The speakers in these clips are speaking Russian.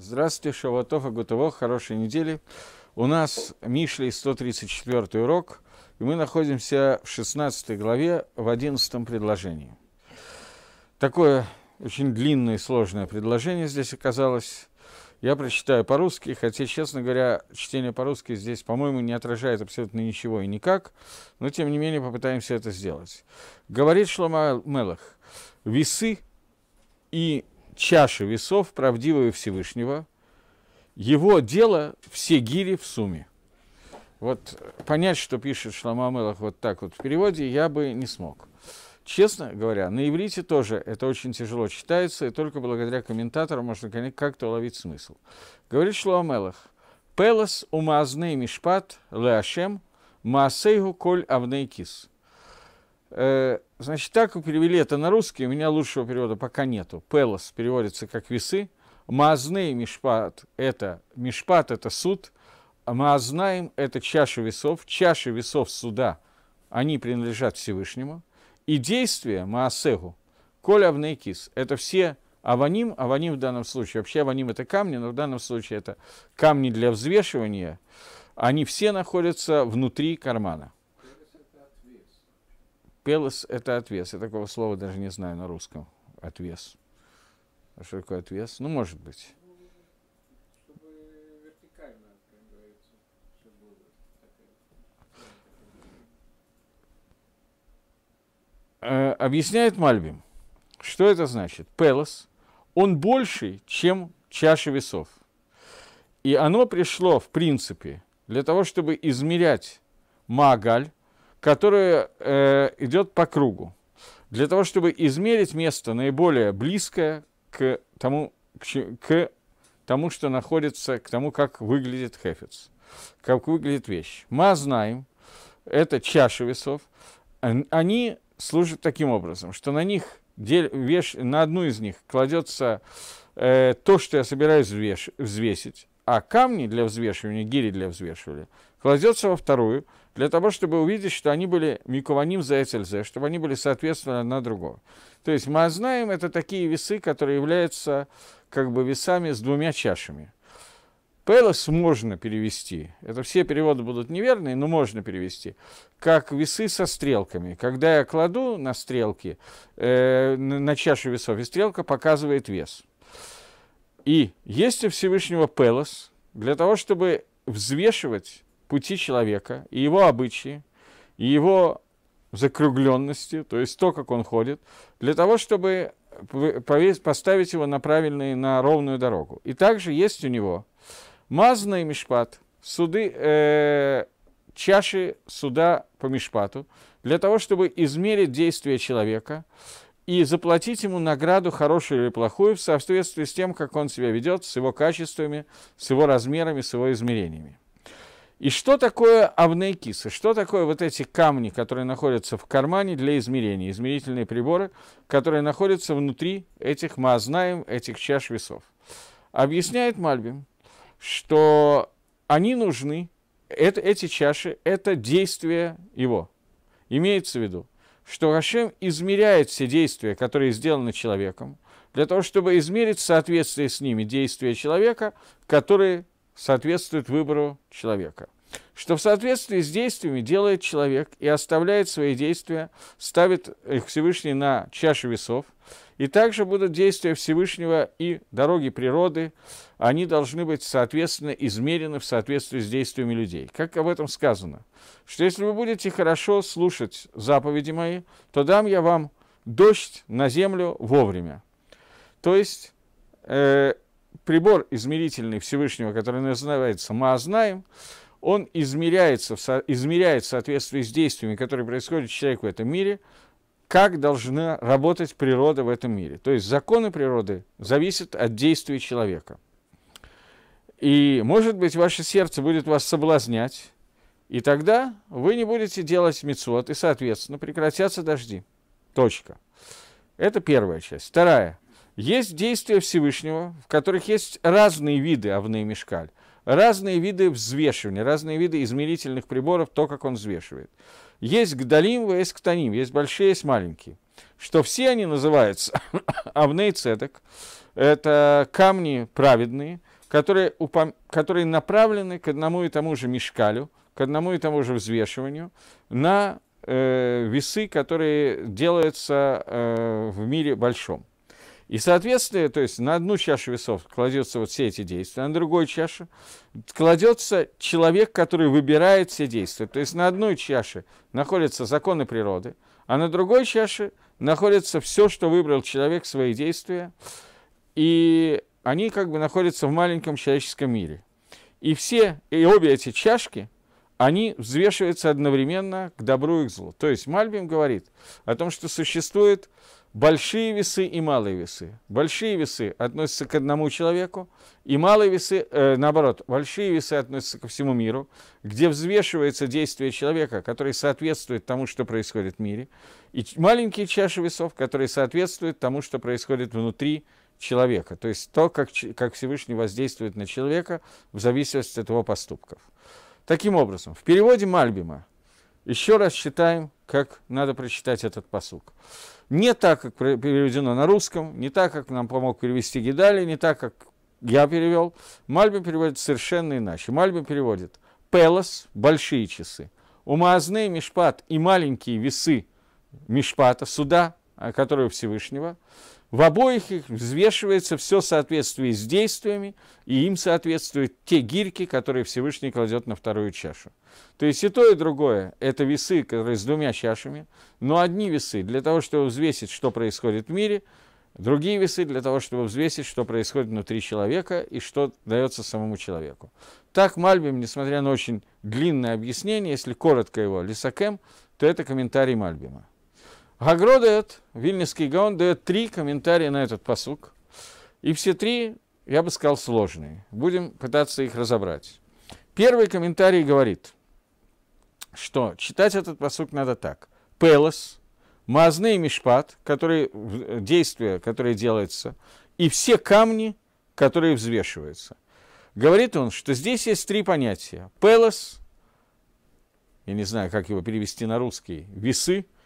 Здравствуйте, Шаватов и Гутово, хорошей недели. У нас Мишли 134 урок, и мы находимся в 16 главе в 11 предложении. Такое очень длинное и сложное предложение здесь оказалось. Я прочитаю по-русски, хотя, честно говоря, чтение по-русски здесь, по-моему, не отражает абсолютно ничего и никак, но, тем не менее, попытаемся это сделать. Говорит Шлома Мелах, весы и чаши весов правдивого Всевышнего, его дело все гири в сумме. Вот понять, что пишет Шламамелах вот так вот в переводе, я бы не смог. Честно говоря, на иврите тоже это очень тяжело читается, и только благодаря комментаторам можно как-то уловить смысл. Говорит Шламамелах, «Пелос умазный мишпат леашем маасейгу коль авнейкис». кис Э, значит, так как перевели это на русский, у меня лучшего перевода пока нету. Пелос переводится как весы. Маазны Мишпат – это Мишпат – это суд. А Маазнаем – это чаша весов. Чаши весов суда, они принадлежат Всевышнему. И действие Маасегу, Коль Авнейкис – это все аваним, аваним в данном случае, вообще аваним – это камни, но в данном случае это камни для взвешивания, они все находятся внутри кармана. Пелос – это отвес. Я такого слова даже не знаю на русском. Отвес. А что такое отвес? Ну, может быть. Э, объясняет Мальбим, что это значит. Пелос, он больше, чем чаша весов. И оно пришло, в принципе, для того, чтобы измерять магаль, которая э, идет по кругу. Для того, чтобы измерить место наиболее близкое к тому, к, к тому, что находится, к тому, как выглядит хефец, как выглядит вещь. Мы знаем, это чаши весов, они служат таким образом, что на них веш, на одну из них кладется э, то, что я собираюсь взвеш, взвесить, а камни для взвешивания, гири для взвешивания – кладется во вторую, для того, чтобы увидеть, что они были микованим за этельзе, чтобы они были соответственно одна другому. То есть мы знаем, это такие весы, которые являются как бы весами с двумя чашами. Пелос можно перевести, это все переводы будут неверные, но можно перевести, как весы со стрелками. Когда я кладу на стрелки, э, на чашу весов, и стрелка показывает вес. И есть у Всевышнего Пелос для того, чтобы взвешивать пути человека, и его обычаи, и его закругленности, то есть то, как он ходит, для того, чтобы поставить его на правильную, на ровную дорогу. И также есть у него мазный мишпат, суды, э, чаши суда по мишпату, для того, чтобы измерить действия человека и заплатить ему награду, хорошую или плохую, в соответствии с тем, как он себя ведет, с его качествами, с его размерами, с его измерениями. И что такое авнейкисы? Что такое вот эти камни, которые находятся в кармане для измерения, измерительные приборы, которые находятся внутри этих мы знаем этих чаш весов? Объясняет Мальбим, что они нужны, это, эти чаши, это действие его. Имеется в виду, что Хашем измеряет все действия, которые сделаны человеком, для того, чтобы измерить соответствие с ними действия человека, которые соответствует выбору человека. Что в соответствии с действиями делает человек и оставляет свои действия, ставит их Всевышний на чашу весов. И также будут действия Всевышнего и дороги природы, они должны быть, соответственно, измерены в соответствии с действиями людей. Как об этом сказано, что если вы будете хорошо слушать заповеди мои, то дам я вам дождь на землю вовремя. То есть э, прибор измерительный Всевышнего, который называется мы знаем», он измеряется, измеряет в соответствии с действиями, которые происходят человеку в этом мире, как должна работать природа в этом мире. То есть законы природы зависят от действий человека. И, может быть, ваше сердце будет вас соблазнять, и тогда вы не будете делать мецвод, и, соответственно, прекратятся дожди. Точка. Это первая часть. Вторая. Есть действия Всевышнего, в которых есть разные виды овны и мешкаль, разные виды взвешивания, разные виды измерительных приборов, то, как он взвешивает. Есть гдалим, есть ктаним, есть большие, есть маленькие. Что все они называются овны и цедок. Это камни праведные, которые, упом... которые направлены к одному и тому же мешкалю, к одному и тому же взвешиванию, на э, весы, которые делаются э, в мире большом. И, соответственно, то есть на одну чашу весов кладется вот все эти действия, на другую чашу кладется человек, который выбирает все действия. То есть на одной чаше находятся законы природы, а на другой чаше находится все, что выбрал человек, свои действия, и они как бы находятся в маленьком человеческом мире. И все, и обе эти чашки, они взвешиваются одновременно к добру и к злу. То есть Мальбим говорит о том, что существует большие весы и малые весы. Большие весы относятся к одному человеку, и малые весы, э, наоборот, большие весы относятся ко всему миру, где взвешивается действие человека, который соответствует тому, что происходит в мире, и маленькие чаши весов, которые соответствуют тому, что происходит внутри человека, то есть то, как, как Всевышний воздействует на человека в зависимости от его поступков. Таким образом, в переводе Мальбима – еще раз считаем, как надо прочитать этот посук. Не так, как переведено на русском, не так, как нам помог перевести Гидали, не так, как я перевел. Мальбим переводит совершенно иначе. Мальбим переводит «пелос» – большие часы. Умазны – мишпат и маленькие весы мишпата, суда, а, которые Всевышнего – в обоих их взвешивается все соответствие с действиями, и им соответствуют те гирьки, которые Всевышний кладет на вторую чашу. То есть и то, и другое – это весы, которые с двумя чашами, но одни весы для того, чтобы взвесить, что происходит в мире, другие весы для того, чтобы взвесить, что происходит внутри человека и что дается самому человеку. Так Мальбим, несмотря на очень длинное объяснение, если коротко его, Лисакем, то это комментарий Мальбима. Гагро дает, Вильнинский Гаон дает три комментария на этот посук. И все три, я бы сказал, сложные. Будем пытаться их разобрать. Первый комментарий говорит, что читать этот посук надо так. Пелос, Мазны и Мишпат, которые, э, действия, которые делаются, и все камни, которые взвешиваются. Говорит он, что здесь есть три понятия. Пелос, я не знаю, как его перевести на русский, весы –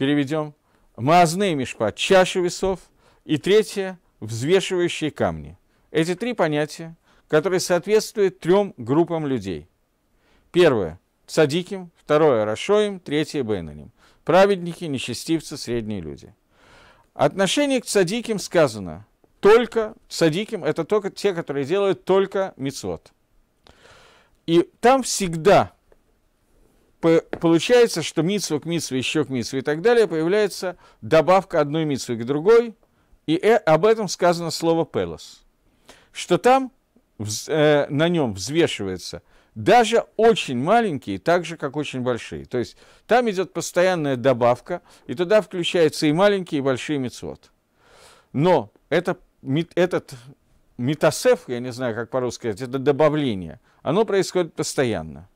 переведем, мазные и мишпат, чашу весов, и третье – взвешивающие камни. Эти три понятия, которые соответствуют трем группам людей. Первое – садиким, второе – рашоим, третье – бейнаним. Праведники, нечестивцы, средние люди. Отношение к садиким сказано только садиким – это только те, которые делают только мицвод. И там всегда получается, что митсва к митсве, еще к митсве и так далее, появляется добавка одной митсвы к другой, и э, об этом сказано слово «пелос», что там э, на нем взвешивается даже очень маленькие, так же, как очень большие. То есть там идет постоянная добавка, и туда включаются и маленькие, и большие мицвод. Но это, этот метасеф, я не знаю, как по-русски сказать, это добавление, оно происходит постоянно.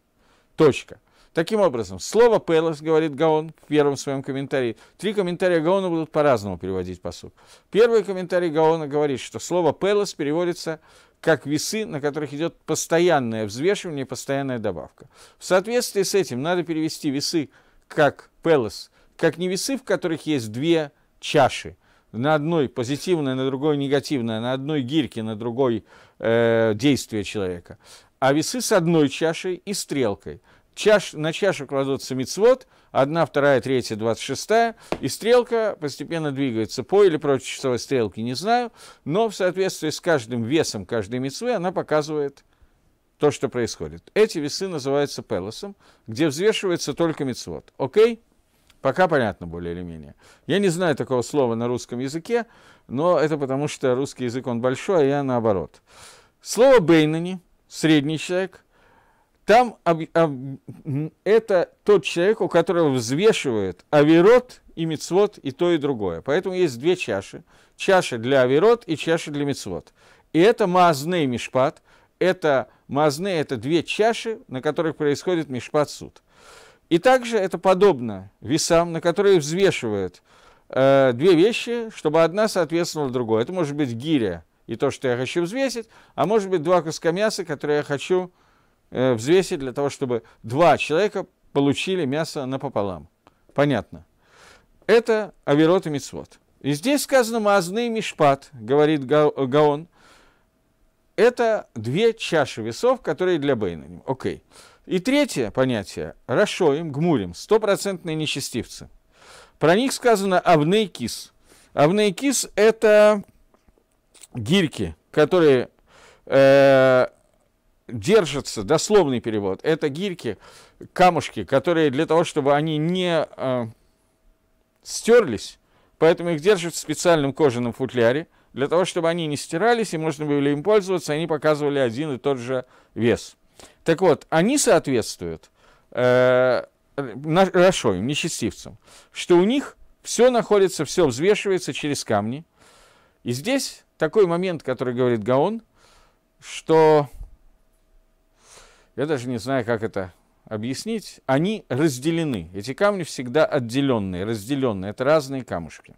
Точка. Таким образом, слово «пелос», говорит Гаон в первом своем комментарии, три комментария Гаона будут по-разному переводить посуд. Первый комментарий Гаона говорит, что слово «пелос» переводится как весы, на которых идет постоянное взвешивание, постоянная добавка. В соответствии с этим надо перевести весы как «пелос», как не весы, в которых есть две чаши – на одной позитивное, на другой негативное, на одной гирьке, на другой э, действие человека, а весы с одной чашей и стрелкой – чаш, на чашу кладутся мицвод, одна, вторая, третья, двадцать шестая, и стрелка постепенно двигается по или против часовой стрелки, не знаю, но в соответствии с каждым весом каждой мицвы она показывает то, что происходит. Эти весы называются пелосом, где взвешивается только мицвод. Окей? Пока понятно более или менее. Я не знаю такого слова на русском языке, но это потому, что русский язык, он большой, а я наоборот. Слово «бейнани» – средний человек, там об, об, это тот человек, у которого взвешивают авирот и мецвод и то, и другое. Поэтому есть две чаши. Чаша для авирот и чаша для мецвод. И это мазны и мишпат. Это мазны, это две чаши, на которых происходит мишпат-суд. И также это подобно весам, на которые взвешивают э, две вещи, чтобы одна соответствовала другой. Это может быть гиря и то, что я хочу взвесить, а может быть два куска мяса, которые я хочу взвесить Э, взвесить для того, чтобы два человека получили мясо напополам. Понятно. Это Аверот и Мицвод. И здесь сказано «Маазны мишпат», говорит э, Гаон. Это две чаши весов, которые для Бейна. Окей. И третье понятие – Рашоим, Гмурим, стопроцентные нечестивцы. Про них сказано «Авней кис». это гирьки, которые э, Держатся, дословный перевод, это гирьки, камушки, которые для того, чтобы они не э, стерлись, поэтому их держат в специальном кожаном футляре, для того, чтобы они не стирались и можно было им пользоваться, они показывали один и тот же вес. Так вот, они соответствуют э, Рашоим, нечестивцам, что у них все находится, все взвешивается через камни. И здесь такой момент, который говорит Гаон, что я даже не знаю, как это объяснить, они разделены. Эти камни всегда отделенные, разделенные. Это разные камушки.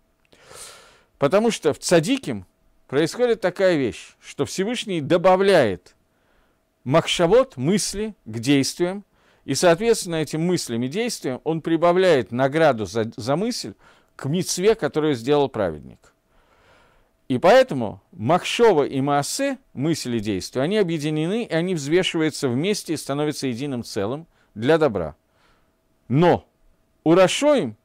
Потому что в Цадиким происходит такая вещь, что Всевышний добавляет махшавод, мысли к действиям, и, соответственно, этим мыслям и действиям он прибавляет награду за, за мысль к мецве, которую сделал праведник. И поэтому Махшова и Маасе, мысли и действия, они объединены, и они взвешиваются вместе и становятся единым целым для добра. Но у Рашоим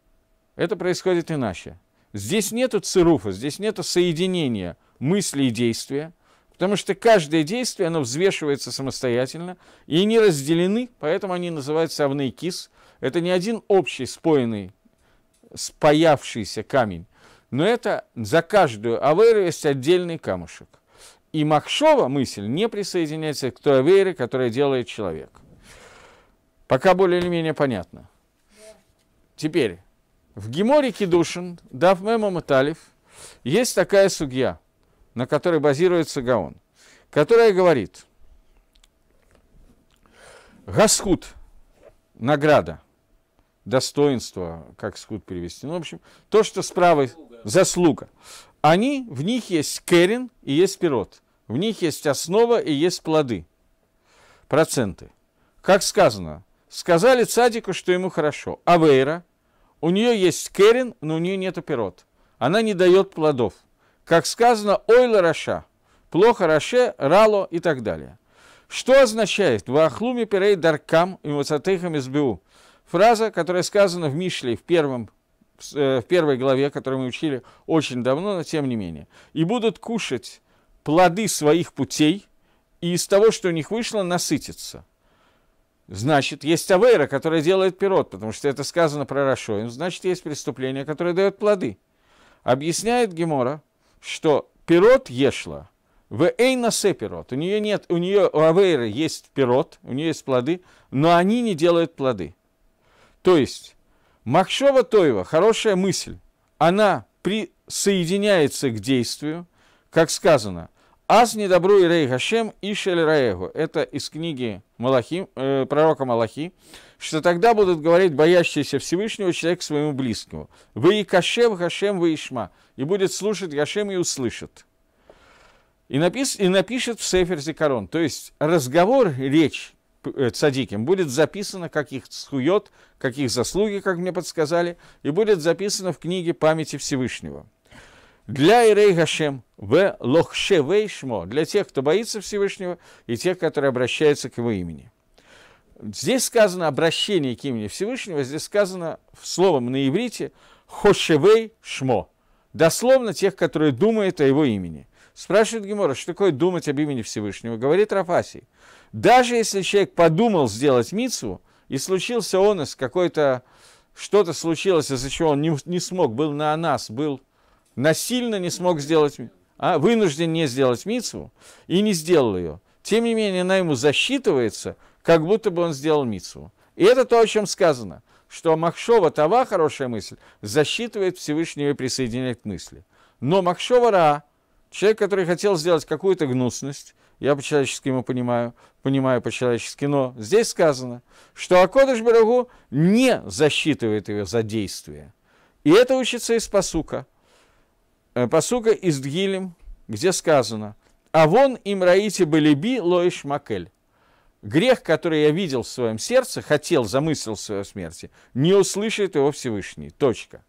это происходит иначе. Здесь нету цируфа, здесь нету соединения мысли и действия, потому что каждое действие, оно взвешивается самостоятельно, и они разделены, поэтому они называются авнейкис. Это не один общий споенный, спаявшийся камень, но это за каждую аверу есть отдельный камушек. И Махшова мысль не присоединяется к той авере, которая делает человек. Пока более или менее понятно. Теперь, в Геморе Кедушин, Давмема Маталев, есть такая судья, на которой базируется Гаон, которая говорит, Гасхут, награда, достоинство, как скут перевести, ну, в общем, то, что справа заслуга. Они, в них есть керин и есть пирот. В них есть основа и есть плоды. Проценты. Как сказано, сказали цадику, что ему хорошо. А Вейра, у нее есть керин, но у нее нет пирот. Она не дает плодов. Как сказано, ойла раша, плохо раше, рало и так далее. Что означает «Вахлуми пирей даркам и мацатейхам избю»? Фраза, которая сказана в Мишле в первом Э, в первой главе, которую мы учили очень давно, но тем не менее. «И будут кушать плоды своих путей, и из того, что у них вышло, насытиться. Значит, есть авера, которая делает пирот, потому что это сказано про Рашоим. Значит, есть преступление, которое дает плоды. Объясняет Гемора, что пирот ешла, в эйна се пирот. У нее нет, у нее у авейры есть пирот, у нее есть плоды, но они не делают плоды. То есть, Махшова Тоева, хорошая мысль, она присоединяется к действию, как сказано, «Аз не добро и рей Гашем и шель раэгу». Это из книги Малахи, э, пророка Малахи, что тогда будут говорить боящиеся Всевышнего человек своему близкому. «Вы и Кашев, Гашем, вы Ишма». И будет слушать Гашем и услышит. И, напис, и напишет в Сефер Зикарон. То есть разговор, речь, цадиким, э, будет записано, как их схует, как их заслуги, как мне подсказали, и будет записано в книге памяти Всевышнего. Для Ирей Гашем, в Лохше Вейшмо, для тех, кто боится Всевышнего, и тех, которые обращаются к его имени. Здесь сказано обращение к имени Всевышнего, здесь сказано словом на иврите Хошевей Шмо, дословно тех, которые думают о его имени. Спрашивает Гемора, что такое думать об имени Всевышнего? Говорит Рафасий – даже если человек подумал сделать мицу, и случился он из какой-то, что-то случилось, из-за чего он не, не смог, был на нас, был насильно не смог сделать, а вынужден не сделать мицу и не сделал ее. Тем не менее, она ему засчитывается, как будто бы он сделал мицу. И это то, о чем сказано, что Махшова Тава, хорошая мысль, засчитывает Всевышнего и присоединяет к мысли. Но Махшова Ра, человек, который хотел сделать какую-то гнусность, я по-человечески ему понимаю, понимаю по-человечески, но здесь сказано, что Акодыш Барагу не засчитывает ее за действие. И это учится из Посука. Э, посука из Дгилем, где сказано, «А вон им раите балиби лоиш макель». Грех, который я видел в своем сердце, хотел, замыслил в своей смерти, не услышит его Всевышний. Точка.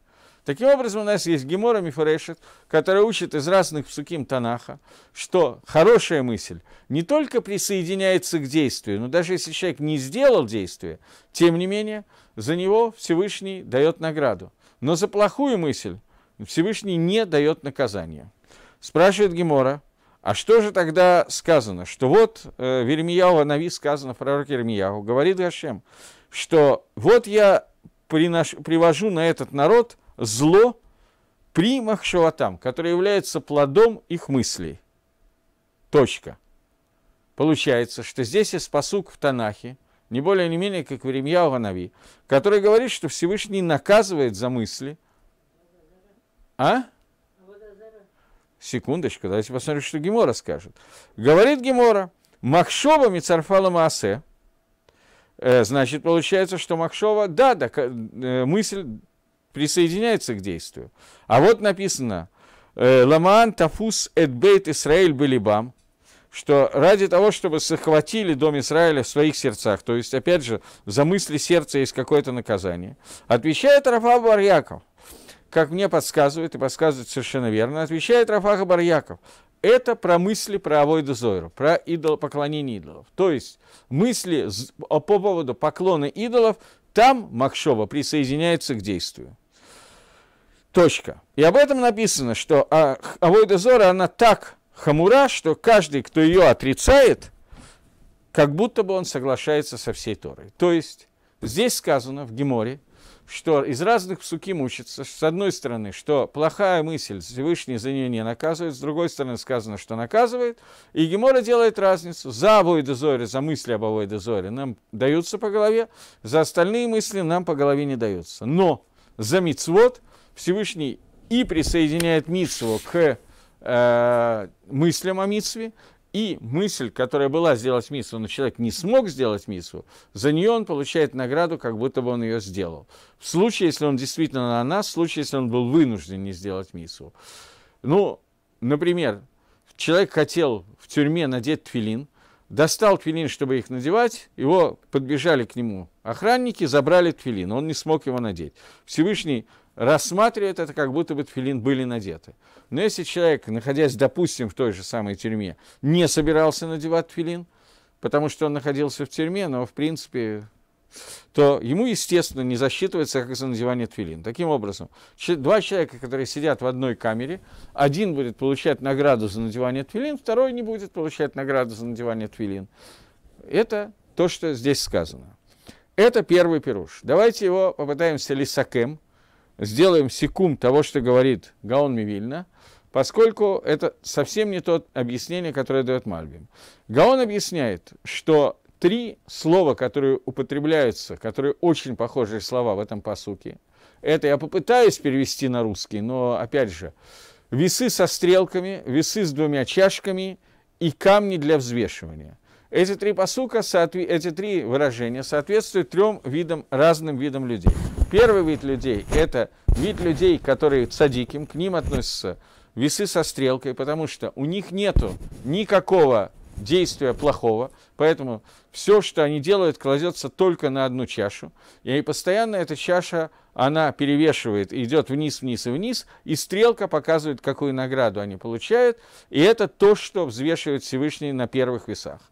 Таким образом, у нас есть Гемора Мифорешет, который учит из разных псуким Танаха, что хорошая мысль не только присоединяется к действию, но даже если человек не сделал действие, тем не менее, за него Всевышний дает награду. Но за плохую мысль Всевышний не дает наказания. Спрашивает Гемора, а что же тогда сказано? Что вот э, Вермияу Нави сказано, пророк Вермияу, говорит Гашем, что вот я привожу на этот народ – зло при там, которое является плодом их мыслей. Точка. Получается, что здесь есть посук в Танахе, не более не менее, как в Ремья Ганави, который говорит, что Всевышний наказывает за мысли. А? Секундочку, давайте посмотрим, что Гемора скажет. Говорит Гемора, Махшова Мицарфала Маасе, э, значит, получается, что Махшова, да, да, э, мысль присоединяется к действию. А вот написано, э, Ламан Тафус Эдбейт Исраэль Белибам, что ради того, чтобы захватили дом Израиля в своих сердцах, то есть, опять же, за мысли сердца есть какое-то наказание, отвечает Рафа Барьяков, как мне подсказывает, и подсказывает совершенно верно, отвечает Рафаха Барьяков, это про мысли про Авойда Зойру, про идол, поклонение идолов. То есть мысли по поводу поклона идолов, там Макшова присоединяется к действию. Точка. И об этом написано, что а, Авойда Зора, она так хамура, что каждый, кто ее отрицает, как будто бы он соглашается со всей Торой. То есть здесь сказано в Геморе, что из разных псуким мучится. с одной стороны, что плохая мысль, Всевышний за нее не наказывает, с другой стороны сказано, что наказывает, и Гемора делает разницу. За Авойда Зоре, за мысли об Авойда Зоре нам даются по голове, за остальные мысли нам по голове не даются. Но за Мицвод – Всевышний и присоединяет Митсву к э, мыслям о Митсве, и мысль, которая была сделать миссу, но человек не смог сделать миссу, за нее он получает награду, как будто бы он ее сделал. В случае, если он действительно на нас, в случае, если он был вынужден не сделать миссу. Ну, например, человек хотел в тюрьме надеть твилин, достал твилин, чтобы их надевать, его подбежали к нему охранники, забрали твилин, он не смог его надеть. Всевышний рассматривает это, как будто бы тфилин были надеты. Но если человек, находясь, допустим, в той же самой тюрьме, не собирался надевать тфилин, потому что он находился в тюрьме, но, в принципе, то ему, естественно, не засчитывается как за надевание твилин. Таким образом, два человека, которые сидят в одной камере, один будет получать награду за надевание твилин, второй не будет получать награду за надевание твилин. Это то, что здесь сказано. Это первый пируш. Давайте его попытаемся лисакем – сделаем секунд того, что говорит Гаон Мивильна, поскольку это совсем не то объяснение, которое дает Мальбим. Гаон объясняет, что три слова, которые употребляются, которые очень похожие слова в этом посуке, это я попытаюсь перевести на русский, но опять же, весы со стрелками, весы с двумя чашками и камни для взвешивания. Эти три посука, эти три выражения соответствуют трем видам, разным видам людей. Первый вид людей – это вид людей, которые садиким, к ним относятся весы со стрелкой, потому что у них нету никакого действия плохого, поэтому все, что они делают, кладется только на одну чашу, и постоянно эта чаша, она перевешивает, идет вниз, вниз и вниз, и стрелка показывает, какую награду они получают, и это то, что взвешивает Всевышний на первых весах.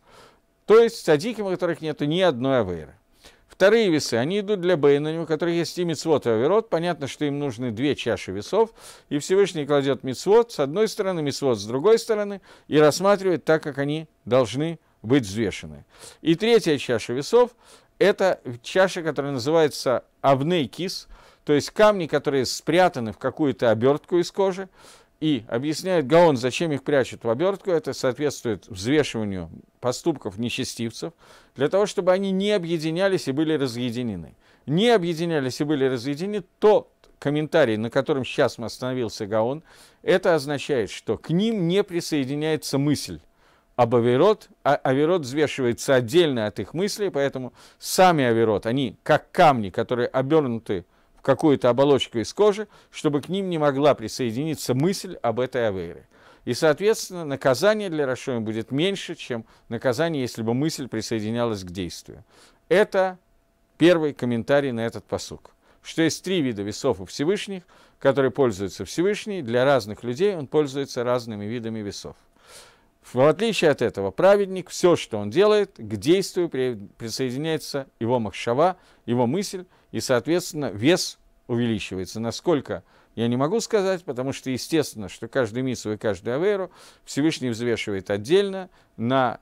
То есть садики, у которых нет ни одной авейры. Вторые весы, они идут для бейноним, у которых есть и мицвод, и аверот. Понятно, что им нужны две чаши весов, и Всевышний кладет мицвод с одной стороны, мицвод с другой стороны, и рассматривает так, как они должны быть взвешены. И третья чаша весов – это чаша, которая называется авней то есть камни, которые спрятаны в какую-то обертку из кожи, и объясняет Гаон, зачем их прячут в обертку, это соответствует взвешиванию поступков нечестивцев, для того, чтобы они не объединялись и были разъединены. Не объединялись и были разъединены, то комментарий, на котором сейчас остановился Гаон, это означает, что к ним не присоединяется мысль об Аверот, а Аверот взвешивается отдельно от их мыслей, поэтому сами Аверот, они как камни, которые обернуты в какую-то оболочку из кожи, чтобы к ним не могла присоединиться мысль об этой авере. И, соответственно, наказание для Рашоем будет меньше, чем наказание, если бы мысль присоединялась к действию. Это первый комментарий на этот посук. Что есть три вида весов у Всевышних, которые пользуются Всевышний, для разных людей он пользуется разными видами весов. В отличие от этого, праведник, все, что он делает, к действию присоединяется его махшава, его мысль, и, соответственно, вес увеличивается. Насколько, я не могу сказать, потому что, естественно, что каждый митсу и каждую аверу Всевышний взвешивает отдельно, на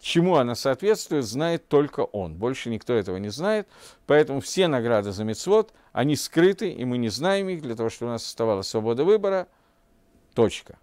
чему она соответствует, знает только он. Больше никто этого не знает, поэтому все награды за мицвод, они скрыты, и мы не знаем их, для того, чтобы у нас оставалась свобода выбора. Точка.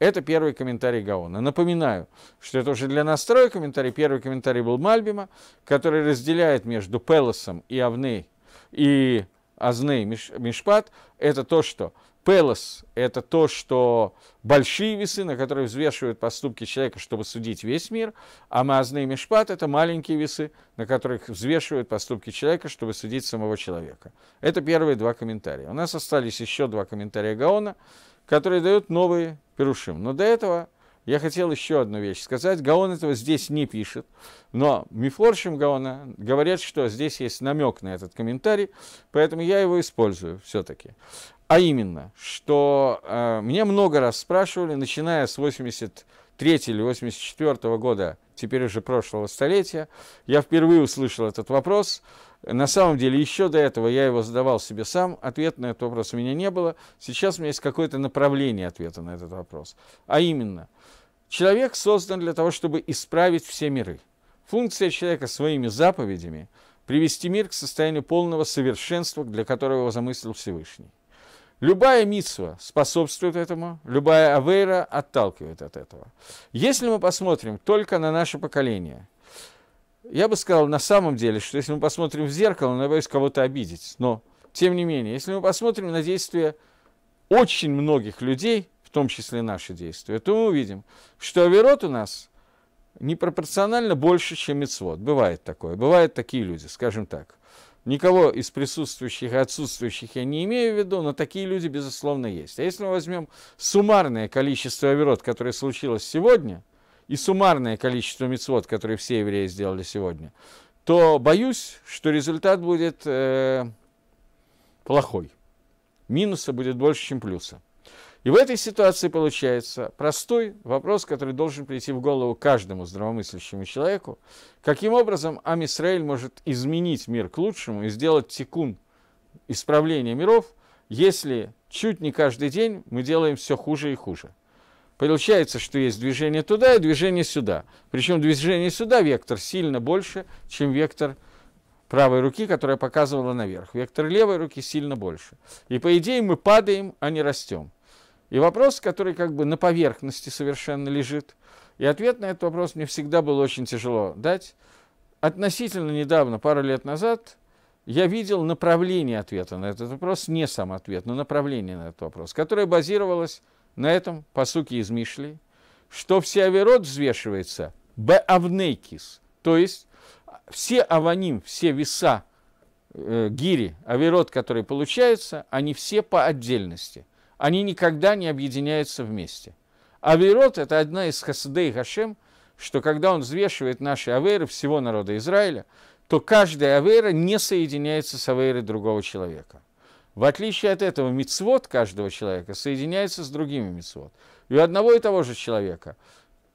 Это первый комментарий Гаона. Напоминаю, что это уже для настроек. комментарий. Первый комментарий был Мальбима, который разделяет между Пелосом и Авней и Азней Мишпат. Это то, что Пелос – это то, что большие весы, на которые взвешивают поступки человека, чтобы судить весь мир, а Мазней Мишпат – это маленькие весы, на которых взвешивают поступки человека, чтобы судить самого человека. Это первые два комментария. У нас остались еще два комментария Гаона – которые дают новые перушим. Но до этого я хотел еще одну вещь сказать. Гаон этого здесь не пишет, но Мифлоршим Гаона говорят, что здесь есть намек на этот комментарий, поэтому я его использую все-таки. А именно, что э, меня много раз спрашивали, начиная с 83 или 84 года, теперь уже прошлого столетия, я впервые услышал этот вопрос – на самом деле, еще до этого я его задавал себе сам, ответ на этот вопрос у меня не было. Сейчас у меня есть какое-то направление ответа на этот вопрос. А именно, человек создан для того, чтобы исправить все миры. Функция человека своими заповедями – привести мир к состоянию полного совершенства, для которого его замыслил Всевышний. Любая митсва способствует этому, любая авейра отталкивает от этого. Если мы посмотрим только на наше поколение – я бы сказал на самом деле, что если мы посмотрим в зеркало, ну, я боюсь кого-то обидеть. Но, тем не менее, если мы посмотрим на действия очень многих людей, в том числе наши действия, то мы увидим, что Аверот у нас непропорционально больше, чем Мицвод. Бывает такое. Бывают такие люди, скажем так. Никого из присутствующих и отсутствующих я не имею в виду, но такие люди, безусловно, есть. А если мы возьмем суммарное количество оверот, которое случилось сегодня – и суммарное количество мецвод, которые все евреи сделали сегодня, то боюсь, что результат будет э, плохой. Минуса будет больше, чем плюса. И в этой ситуации получается простой вопрос, который должен прийти в голову каждому здравомыслящему человеку. Каким образом Амисраэль может изменить мир к лучшему и сделать секунд исправления миров, если чуть не каждый день мы делаем все хуже и хуже? Получается, что есть движение туда и движение сюда. Причем движение сюда вектор сильно больше, чем вектор правой руки, которая показывала наверх. Вектор левой руки сильно больше. И по идее мы падаем, а не растем. И вопрос, который как бы на поверхности совершенно лежит. И ответ на этот вопрос мне всегда было очень тяжело дать. Относительно недавно, пару лет назад, я видел направление ответа на этот вопрос, не сам ответ, но направление на этот вопрос, которое базировалось на этом посуке из Мишли, что все Аверот взвешивается Беавнейкис, то есть все аваним, все веса э, гири, аверот, которые получаются, они все по отдельности. Они никогда не объединяются вместе. Аверот – это одна из хасадей хашем, что когда он взвешивает наши аверы всего народа Израиля, то каждая авера не соединяется с аверой другого человека – в отличие от этого, мицвод каждого человека соединяется с другими мицвод. И у одного и того же человека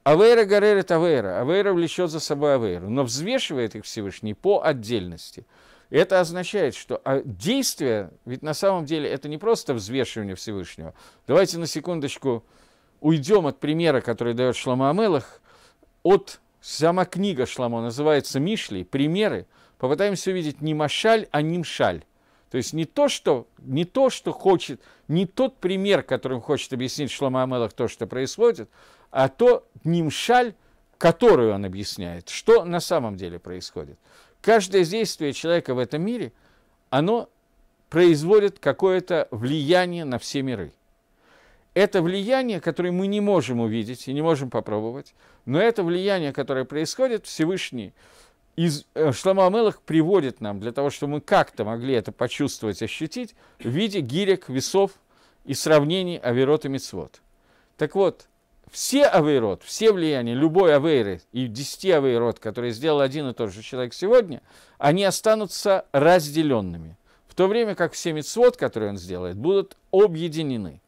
Авейра горерет Авера, Авера влечет за собой Аверу, но взвешивает их Всевышний по отдельности. Это означает, что а, действие, ведь на самом деле это не просто взвешивание Всевышнего. Давайте на секундочку уйдем от примера, который дает Шлама Амелах, от сама книга Шламо называется «Мишли», примеры, попытаемся увидеть не Машаль, а Нимшаль. То есть не то, что, не то, что хочет, не тот пример, которым хочет объяснить Шлома Амелах то, что происходит, а то нимшаль, которую он объясняет, что на самом деле происходит. Каждое действие человека в этом мире, оно производит какое-то влияние на все миры. Это влияние, которое мы не можем увидеть и не можем попробовать, но это влияние, которое происходит, Всевышний – из э, Шлама Амелах приводит нам, для того, чтобы мы как-то могли это почувствовать, ощутить, в виде гирек, весов и сравнений Аверот и Мицвод. Так вот, все авейрот, все влияния любой авейры и 10 авейрот, которые сделал один и тот же человек сегодня, они останутся разделенными. В то время как все мицвод, которые он сделает, будут объединены.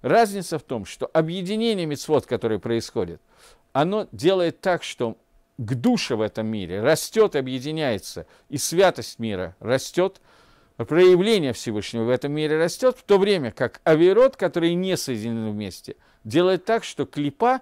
Разница в том, что объединение мицвод, которое происходит, оно делает так, что к душе в этом мире, растет, объединяется, и святость мира растет, проявление Всевышнего в этом мире растет, в то время как авирот, которые не соединены вместе, делает так, что клипа,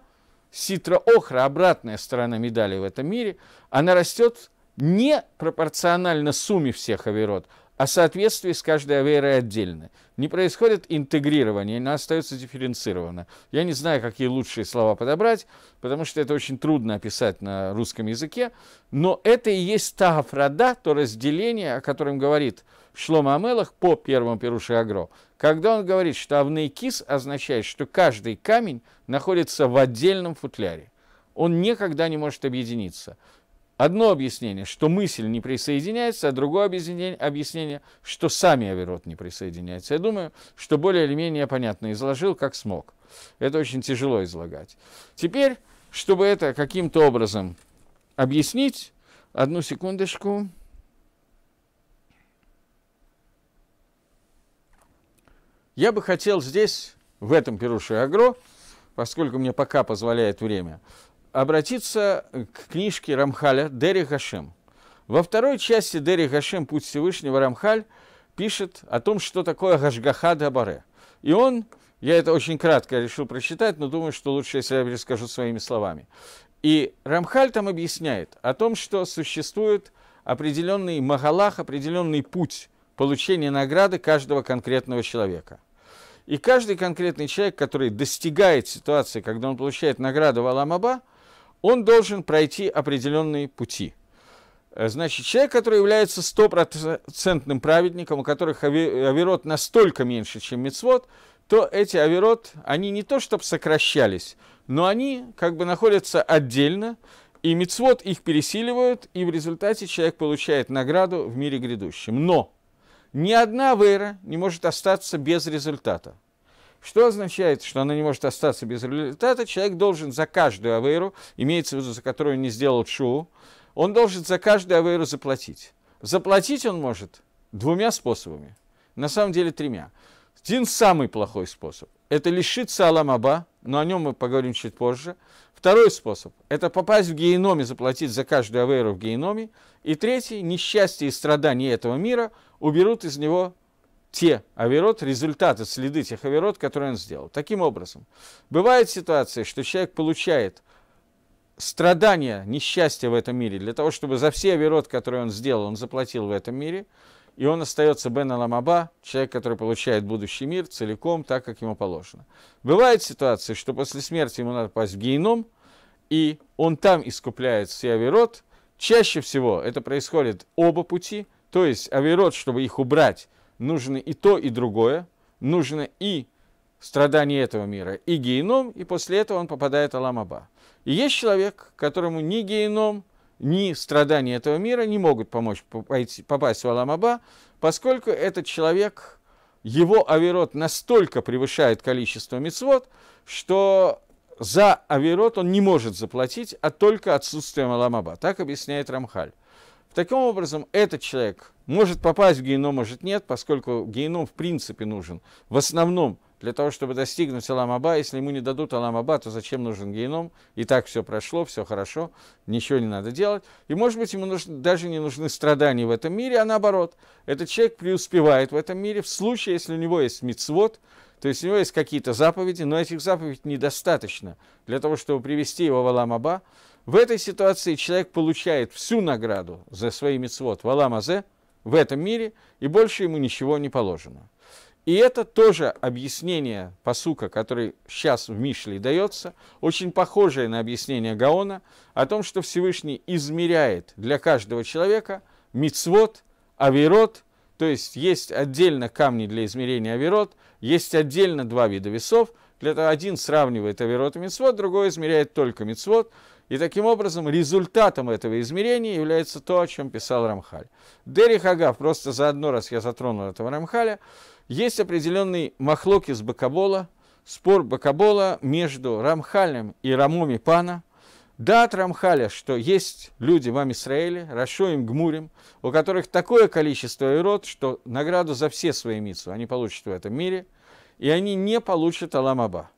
ситра охра, обратная сторона медали в этом мире, она растет не пропорционально сумме всех авирот, о а соответствии с каждой верой отдельно. Не происходит интегрирование, она остается дифференцирована. Я не знаю, какие лучшие слова подобрать, потому что это очень трудно описать на русском языке, но это и есть та афрада, то разделение, о котором говорит Шлома Амелах по первому Перуше Агро, когда он говорит, что овный кис означает, что каждый камень находится в отдельном футляре. Он никогда не может объединиться. Одно объяснение, что мысль не присоединяется, а другое объяснение, объяснение, что сами Аверот не присоединяются. Я думаю, что более или менее понятно изложил, как смог. Это очень тяжело излагать. Теперь, чтобы это каким-то образом объяснить, одну секундочку. Я бы хотел здесь, в этом Перуше Агро, поскольку мне пока позволяет время, обратиться к книжке Рамхаля «Дери Гашем». Во второй части Дери Гашем «Путь Всевышнего» Рамхаль пишет о том, что такое Гашгаха Дабаре. И он, я это очень кратко решил прочитать, но думаю, что лучше, если я перескажу своими словами. И Рамхаль там объясняет о том, что существует определенный магалах, определенный путь получения награды каждого конкретного человека. И каждый конкретный человек, который достигает ситуации, когда он получает награду в Аламаба, он должен пройти определенные пути. Э, значит, человек, который является стопроцентным праведником, у которых авирот настолько меньше, чем мецвод, то эти авирот, они не то чтобы сокращались, но они как бы находятся отдельно, и мецвод их пересиливают, и в результате человек получает награду в мире грядущем. Но ни одна вера не может остаться без результата. Что означает, что она не может остаться без результата? Человек должен за каждую авейру, имеется в виду, за которую он не сделал шу, он должен за каждую авейру заплатить. Заплатить он может двумя способами, на самом деле тремя. Один самый плохой способ – это лишиться Аламаба, но о нем мы поговорим чуть позже. Второй способ – это попасть в геноме, заплатить за каждую аверу в геноме. И третий – несчастье и страдания этого мира уберут из него те авирот, результаты, следы тех авирот, которые он сделал. Таким образом, бывает ситуация, что человек получает страдания, несчастья в этом мире, для того, чтобы за все авирот, которые он сделал, он заплатил в этом мире, и он остается Бен Аламаба, человек, который получает будущий мир целиком, так, как ему положено. Бывает ситуация, что после смерти ему надо попасть в геном, и он там искупляет все авирот. Чаще всего это происходит оба пути, то есть авирот, чтобы их убрать, нужны и то, и другое. Нужно и страдание этого мира, и геном, и после этого он попадает в Аламаба. И есть человек, которому ни геном, ни страдания этого мира не могут помочь попасть в Аламаба, поскольку этот человек, его авирот настолько превышает количество мецвод, что за авирот он не может заплатить, а только отсутствием Аламаба. Так объясняет Рамхаль. Таким образом, этот человек может попасть в геном, может нет, поскольку геном в принципе нужен в основном для того, чтобы достигнуть Аламаба. Если ему не дадут Аламаба, то зачем нужен геном? И так все прошло, все хорошо, ничего не надо делать. И, может быть, ему нужно, даже не нужны страдания в этом мире, а наоборот. Этот человек преуспевает в этом мире в случае, если у него есть мицвод, то есть у него есть какие-то заповеди, но этих заповедей недостаточно для того, чтобы привести его в Аламаба. В этой ситуации человек получает всю награду за свои мецвод в Аламазе, в этом мире, и больше ему ничего не положено. И это тоже объяснение посука, который сейчас в Мишле дается, очень похожее на объяснение Гаона о том, что Всевышний измеряет для каждого человека мицвод, авирот, то есть есть отдельно камни для измерения авирот, есть отдельно два вида весов, для того один сравнивает авирот и мицвод, другой измеряет только мицвод, и таким образом результатом этого измерения является то, о чем писал Рамхаль. Дерих Агав, просто за одно раз я затронул этого Рамхаля, есть определенный махлок из Бакабола, спор Бакабола между Рамхалем и Рамоми Пана. Да, от Рамхаля, что есть люди в Амисраиле, Рашоим Гмурим, у которых такое количество ирод, что награду за все свои митсу они получат в этом мире, и они не получат Аламаба.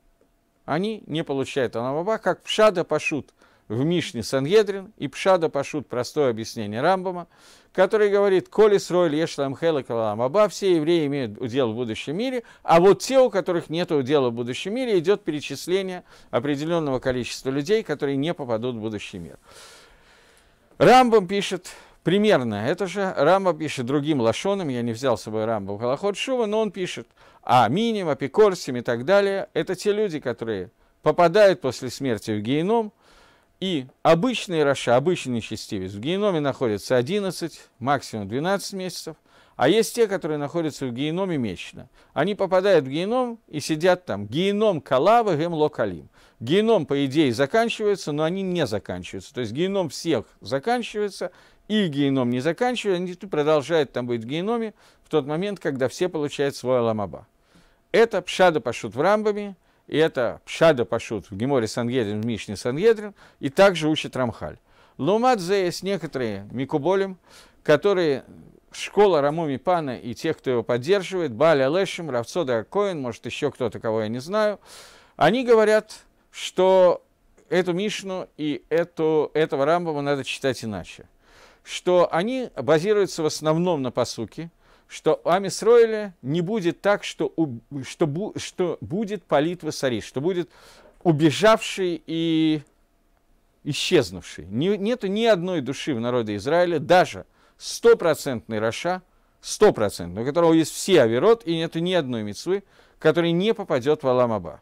Они не получают Аламаба, как Пшада Пашут – в Мишне Сангедрин и Пшада Пашут, простое объяснение Рамбама, который говорит, «Коли сройль лешлам хела калам аба», все евреи имеют удел в будущем мире, а вот те, у которых нет удела в будущем мире, идет перечисление определенного количества людей, которые не попадут в будущий мир. Рамбам пишет примерно это же. Рамба пишет другим лошоном, я не взял с собой Рамба в Галахот Шува, но он пишет а миним, апикорсим и так далее. Это те люди, которые попадают после смерти в геном, и обычный Раша, обычный нечестивец, в геноме находится 11, максимум 12 месяцев, а есть те, которые находятся в геноме мечно. Они попадают в геном и сидят там. Геном Калава, Гемло Калим. Геном, по идее, заканчивается, но они не заканчиваются. То есть геном всех заканчивается, и геном не заканчивается, они продолжают там быть в геноме в тот момент, когда все получают свой аламаба. Это пшада пашут в рамбами – и это Пшада Пашут в Геморе Сангедрин, в Мишне Сангедрин, и также учит Рамхаль. Лумадзе есть некоторые микуболим, которые школа Рамуми Пана и тех, кто его поддерживает, Бали Алешим, Равцода Коин, может, еще кто-то, кого я не знаю, они говорят, что эту Мишну и эту, этого Рамбама надо читать иначе. Что они базируются в основном на посуке, что у Амисроиля не будет так, что, что, что будет палитва царит, что будет убежавший и исчезнувший. Не, нету ни одной души в народе Израиля, даже стопроцентный Раша, стопроцентный, у которого есть все Аверот, и нету ни одной мецвы, который не попадет в Аламаба.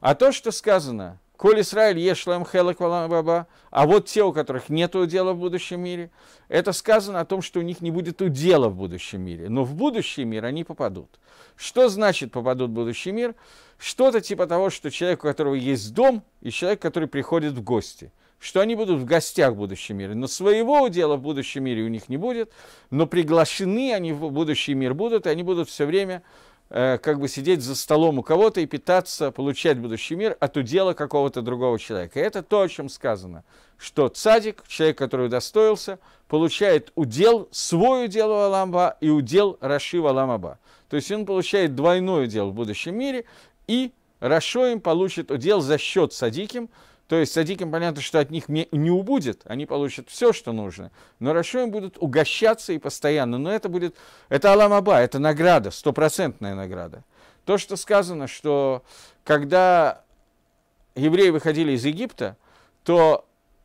А то, что сказано Коль Исраиль ешь шлам хелек баба, а вот те, у которых нет удела в будущем мире, это сказано о том, что у них не будет удела в будущем мире, но в будущий мир они попадут. Что значит попадут в будущий мир? Что-то типа того, что человек, у которого есть дом, и человек, который приходит в гости – что они будут в гостях в будущем мире. Но своего удела в будущем мире у них не будет, но приглашены они в будущий мир будут, и они будут все время Э, как бы сидеть за столом у кого-то и питаться, получать будущий мир от удела какого-то другого человека. И это то, о чем сказано, что цадик, человек, который удостоился, получает удел, свой удел у Аламба и удел Раши в Аламаба. То есть он получает двойной удел в будущем мире и Рашоим получит удел за счет садиким, то есть садикам понятно, что от них не убудет, они получат все, что нужно, но Рашоим будут угощаться и постоянно. Но это будет, это Аламаба, это награда, стопроцентная награда. То, что сказано, что когда евреи выходили из Египта, то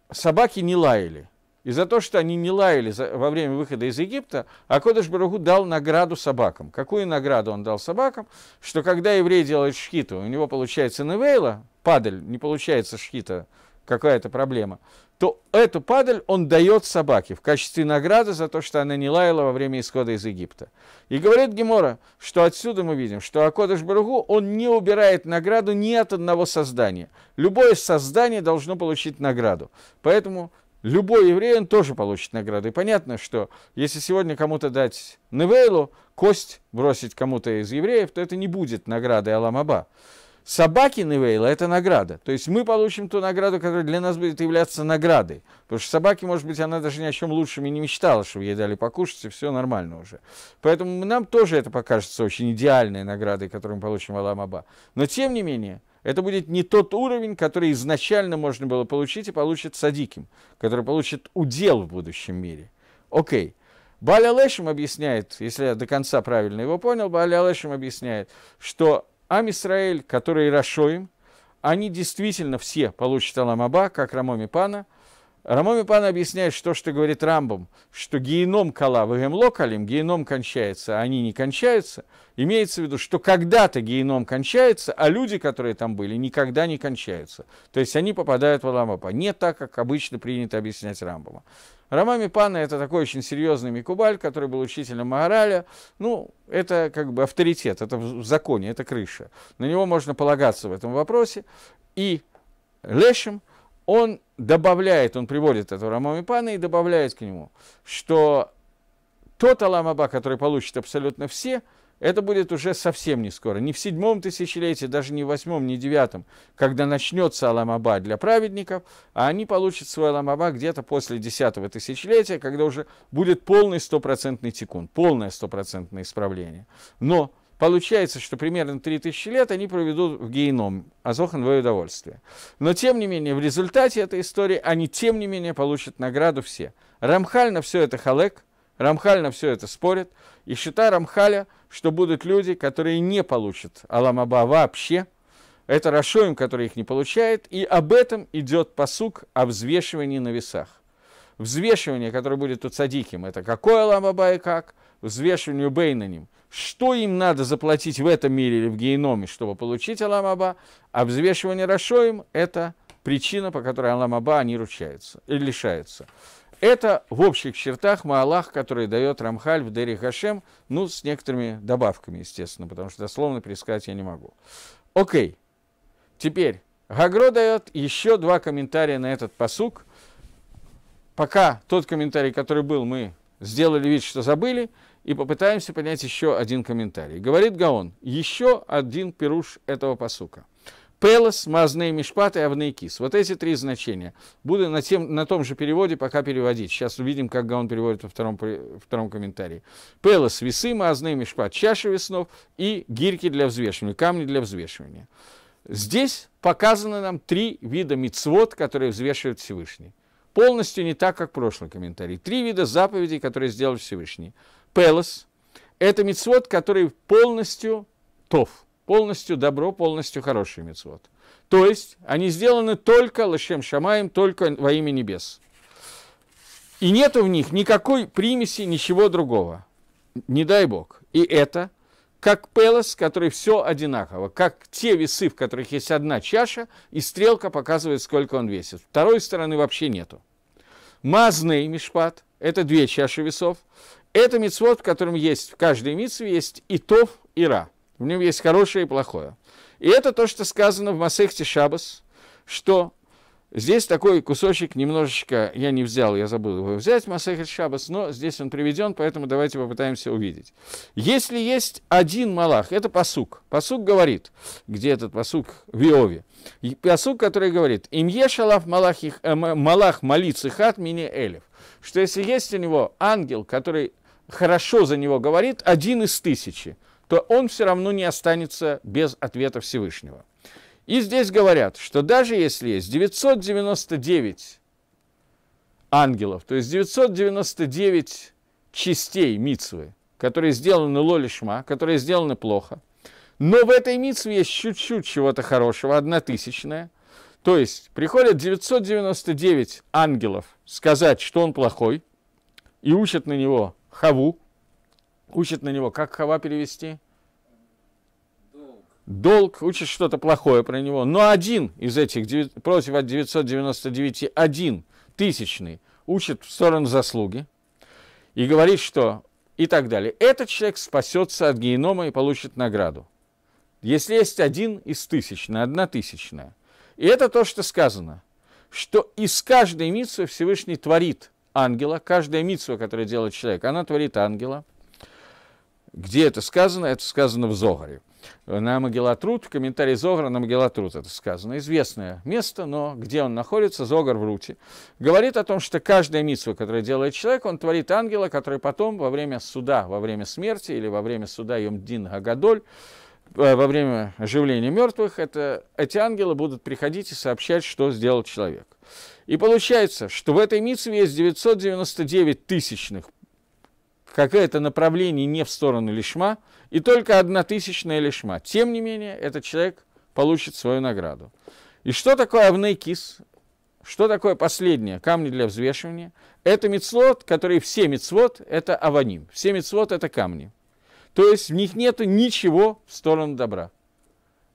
собаки не лаяли и за то, что они не лаяли во время выхода из Египта, Акодыш Барагу дал награду собакам. Какую награду он дал собакам? Что когда еврей делает шхиту, у него получается невейла, падаль, не получается шхита, какая-то проблема, то эту падаль он дает собаке в качестве награды за то, что она не лаяла во время исхода из Египта. И говорит Гемора, что отсюда мы видим, что Акодыш Баругу, он не убирает награду ни от одного создания. Любое создание должно получить награду. Поэтому любой еврей, он тоже получит награду. И понятно, что если сегодня кому-то дать Невейлу, кость бросить кому-то из евреев, то это не будет наградой Аламаба. Собаки Невейла – это награда. То есть мы получим ту награду, которая для нас будет являться наградой. Потому что собаки, может быть, она даже ни о чем лучшем и не мечтала, чтобы ей дали покушать, и все нормально уже. Поэтому нам тоже это покажется очень идеальной наградой, которую мы получим Аламаба. Но тем не менее – это будет не тот уровень, который изначально можно было получить и получит Садиким, который получит удел в будущем мире. Окей. Okay. Баля Лешем объясняет, если я до конца правильно его понял, Баля Лешем объясняет, что Ам Исраэль, который Рашоим, они действительно все получат Аламаба, как Рамоми Пана – Рамоми Пан объясняет, что, что говорит Рамбом, что геном кала в гемло геном кончается, а они не кончаются. Имеется в виду, что когда-то геном кончается, а люди, которые там были, никогда не кончаются. То есть они попадают в Аламапа. Не так, как обычно принято объяснять Рамбома. Рамами Пана это такой очень серьезный Микубаль, который был учителем Магараля. Ну, это как бы авторитет, это в законе, это крыша. На него можно полагаться в этом вопросе. И Лешем – он добавляет, он приводит этого Рамамипана и добавляет к нему, что тот Аламаба, который получит абсолютно все, это будет уже совсем не скоро. Не в седьмом тысячелетии, даже не в восьмом, не в девятом, когда начнется Аламаба для праведников, а они получат свой Аламаба где-то после десятого тысячелетия, когда уже будет полный стопроцентный тикун, полное стопроцентное исправление. Но Получается, что примерно 3000 лет они проведут в гейном, а Зохан во удовольствие. Но, тем не менее, в результате этой истории они, тем не менее, получат награду все. Рамхаль на все это халек, Рамхаль на все это спорит, и считай Рамхаля, что будут люди, которые не получат Аламаба вообще, это Рашоим, который их не получает, и об этом идет посук о взвешивании на весах. Взвешивание, которое будет у цадиким, это какое Аламаба и как – взвешиванию Бейнаним, что им надо заплатить в этом мире или в геноме, чтобы получить Аламаба, а взвешивание Рашоим – это причина, по которой Аламаба они ручаются или э, лишаются. Это в общих чертах Маалах, который дает Рамхаль в Дери Хашем, ну, с некоторыми добавками, естественно, потому что дословно пересказать я не могу. Окей, теперь Гагро дает еще два комментария на этот посук. Пока тот комментарий, который был, мы сделали вид, что забыли – и попытаемся понять еще один комментарий. Говорит Гаон, еще один пируш этого посука. Пелос, мазные мишпаты, авные кис. Вот эти три значения. Буду на, тем, на том же переводе пока переводить. Сейчас увидим, как Гаон переводит во втором, втором комментарии. Пелос, весы, мазные мишпат, чаши веснов и гирьки для взвешивания, камни для взвешивания. Здесь показаны нам три вида мицвод, которые взвешивает Всевышний. Полностью не так, как в прошлом комментарии. Три вида заповедей, которые сделал Всевышний. Пелос, это мицвод, который полностью тов, полностью добро, полностью хороший мицвод. То есть они сделаны только лошем Шамаем, только во имя небес. И нету в них никакой примеси, ничего другого. Не дай бог. И это как Пелос, который все одинаково, как те весы, в которых есть одна чаша, и стрелка показывает, сколько он весит. Второй стороны вообще нету. Мазный мишпат – это две чаши весов. Это мицвод, в котором есть, в каждой митсве есть и тов, и ра. В нем есть хорошее и плохое. И это то, что сказано в Масехте Шабас, что Здесь такой кусочек немножечко я не взял, я забыл его взять, Масехет Шабас, но здесь он приведен, поэтому давайте попытаемся увидеть. Если есть один Малах, это посук. Посук говорит, где этот посук в Иове. Посук, который говорит, «Им ешалав э, малах, э, малах молится хат мини элев». Что если есть у него ангел, который хорошо за него говорит один из тысячи, то он все равно не останется без ответа Всевышнего. И здесь говорят, что даже если есть 999 ангелов, то есть 999 частей Мицвы, которые сделаны лолишма, которые сделаны плохо, но в этой Мицве есть чуть-чуть чего-то хорошего, одна тысячная, то есть приходят 999 ангелов сказать, что он плохой, и учат на него Хаву, учит на него, как Хава перевести? Долг. Долг, учит что-то плохое про него. Но один из этих, против от 999, один, тысячный, учит в сторону заслуги и говорит, что и так далее. Этот человек спасется от генома и получит награду. Если есть один из тысячных, одна тысячная. И это то, что сказано, что из каждой митсвы Всевышний творит – ангела. Каждая митсва, которую делает человек, она творит ангела. Где это сказано? Это сказано в Зогаре. На Магеллатруд, в комментарии Зогара на Магеллатруд это сказано. Известное место, но где он находится, Зогар в Руте. Говорит о том, что каждая митсва, которую делает человек, он творит ангела, который потом во время суда, во время смерти или во время суда Йомдин Гагадоль, э, во время оживления мертвых, это, эти ангелы будут приходить и сообщать, что сделал человек. И получается, что в этой митсве есть 999 тысячных какое-то направление не в сторону лишма, и только одна тысячная лишма. Тем не менее, этот человек получит свою награду. И что такое авнейкис? Что такое последнее? Камни для взвешивания. Это мицвод, который все мицвод – это аваним. Все мицвод – это камни. То есть в них нет ничего в сторону добра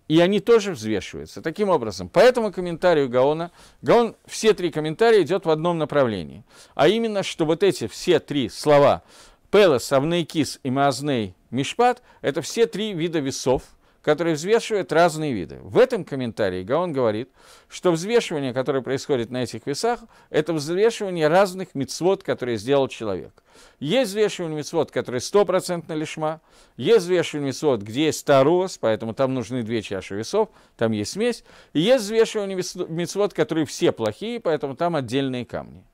и они тоже взвешиваются. Таким образом, по этому комментарию Гаона, Гаон, все три комментария идет в одном направлении, а именно, что вот эти все три слова Пелос, Авнейкис и Мазней Мишпат – это все три вида весов – который взвешивает разные виды. В этом комментарии Гаон говорит, что взвешивание, которое происходит на этих весах, это взвешивание разных мецвод, которые сделал человек. Есть взвешивание мецвод, которые стопроцентно лишма, есть взвешивание мецвод, где есть тарос, поэтому там нужны две чаши весов, там есть смесь, и есть взвешивание мецвод, которые все плохие, поэтому там отдельные камни.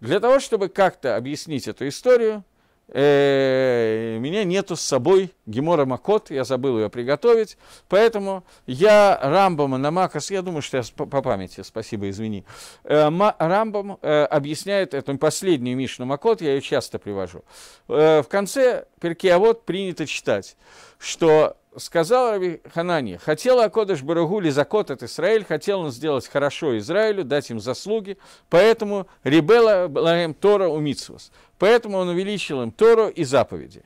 Для того, чтобы как-то объяснить эту историю, э, меня нету с собой Гемора Макот, я забыл ее приготовить, поэтому я Рамбама на Макос, я думаю, что я по, по памяти, спасибо, извини, э, ма, Рамбам э, объясняет эту последнюю Мишну Макот, я ее часто привожу. Э, в конце Перкеавод принято читать, что сказал Раби Ханани, хотел Акодыш Барагули закот от Израиль, хотел он сделать хорошо Израилю, дать им заслуги, поэтому рибела лаем Тора у Митсвас. Поэтому он увеличил им Тору и заповеди.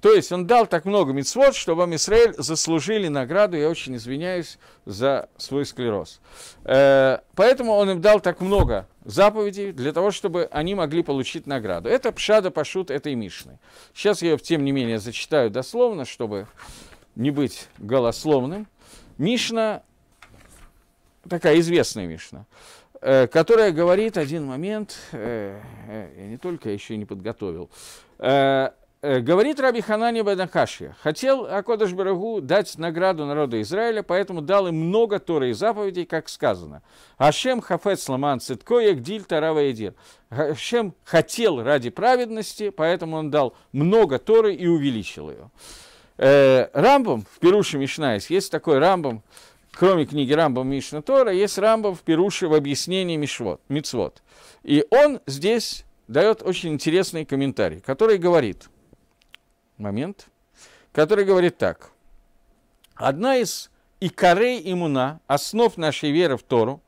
То есть он дал так много мицвод, что вам Израиль заслужили награду, я очень извиняюсь за свой склероз. Э, поэтому он им дал так много заповедей для того, чтобы они могли получить награду. Это пшада пашут этой Мишны. Сейчас я ее, тем не менее, зачитаю дословно, чтобы не быть голословным, Мишна, такая известная Мишна, э, которая говорит один момент, э, э, я не только я еще не подготовил, говорит Раби Ханани Бадахашья, хотел Акодыш Барагу дать награду народу Израиля, поэтому дал им много Торы и заповедей, как сказано. Ашем хафет сламан циткоек диль тарава эдир. Ашем хотел ради праведности, поэтому он дал много Торы и увеличил ее. Э, Рамбом в Перуше Мишна есть такой Рамбом, кроме книги Рамбом Мишна Тора, есть Рамбом в Перуше в объяснении Мишвот, Мицвот. И он здесь дает очень интересный комментарий, который говорит, момент, который говорит так. Одна из икорей иммуна, основ нашей веры в Тору,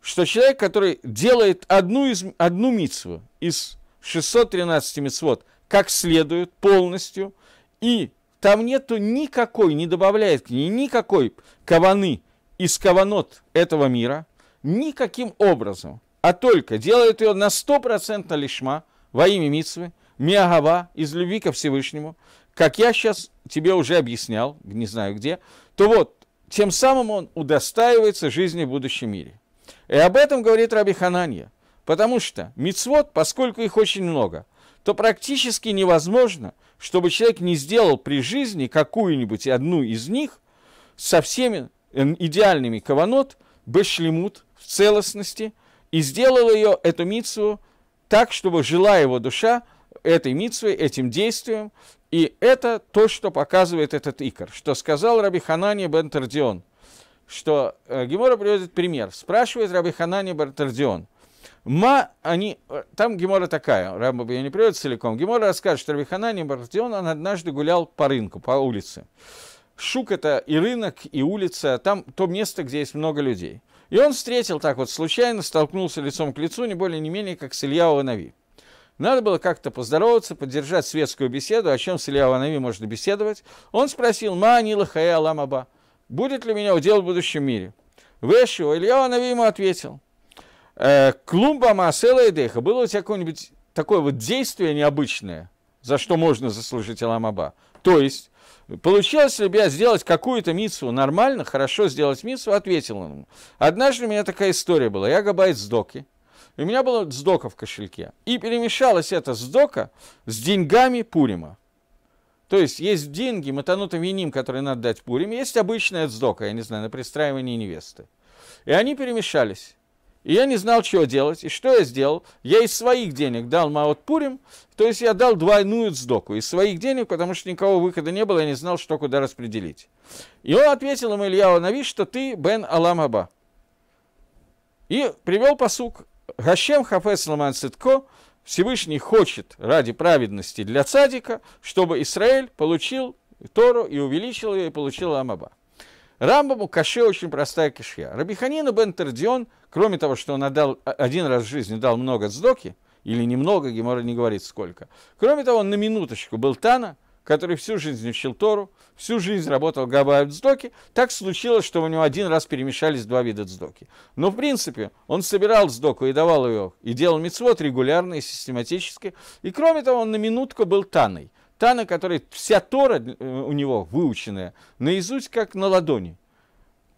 что человек, который делает одну, из, одну митсву из 613 митцвот как следует полностью и там нету никакой, не добавляет к ней никакой каваны из каванот этого мира, никаким образом, а только делает ее на стопроцентно лишма во имя Митсвы, Миагава, из любви ко Всевышнему, как я сейчас тебе уже объяснял, не знаю где, то вот, тем самым он удостаивается жизни в будущем мире. И об этом говорит Раби Хананья, потому что мицвод, поскольку их очень много, то практически невозможно чтобы человек не сделал при жизни какую-нибудь одну из них со всеми э, идеальными каванот, бешлемут в целостности, и сделал ее, эту митсу, так, чтобы жила его душа этой митсвой, этим действием, и это то, что показывает этот икор, что сказал Раби Ханани Бентардион, что э, Гемора приводит пример, спрашивает Раби Ханани Бентардион Ма, они, э, там Гемора такая, Рамбам ее не приводит целиком. Гемора расскажет, что Рабиханани Бартион, он однажды гулял по рынку, по улице. Шук это и рынок, и улица, там то место, где есть много людей. И он встретил так вот случайно, столкнулся лицом к лицу, не более не менее, как с Илья Ванави. Надо было как-то поздороваться, поддержать светскую беседу, о чем с Илья Ванави можно беседовать. Он спросил, ма анила хая ламаба, будет ли меня удел в будущем мире? Вешиво Илья Ванави ему ответил – Э, клумба Масела Эдеха. Было у тебя какое-нибудь такое вот действие необычное, за что можно заслужить Аламаба? То есть, Получилось ли я сделать какую-то миссу нормально, хорошо сделать миссу, ответил он Однажды у меня такая история была. Я габайт с доки. у меня было сдока в кошельке. И перемешалось это сдока с деньгами Пурима. То есть есть деньги, матанутым виним, которые надо дать Пурим, есть обычная сдока, я не знаю, на пристраивание невесты. И они перемешались. И я не знал, что делать. И что я сделал? Я из своих денег дал Маот Пурим, то есть я дал двойную сдоку из своих денег, потому что никого выхода не было, я не знал, что куда распределить. И он ответил ему Илья Нави, что ты Бен Алам Аба. И привел посук Гашем Хафес Ламан Ситко, Всевышний хочет ради праведности для цадика, чтобы Израиль получил Тору и увеличил ее, и получил Амаба. Рамбаму каше очень простая кишья. Рабиханину бен Тардион, кроме того, что он отдал, э, один раз в жизни дал много сдоки, или немного, Гемора не говорит сколько. Кроме того, он на минуточку был Тана, который всю жизнь учил Тору, всю жизнь работал габаев Дздоки, так случилось, что у него один раз перемешались два вида Дздоки. Но, в принципе, он собирал Дздоку и давал ее, и делал мицвод регулярно и систематически. И, кроме того, он на минутку был Таной. Та, который вся Тора э, у него выученная, наизусть как на ладони.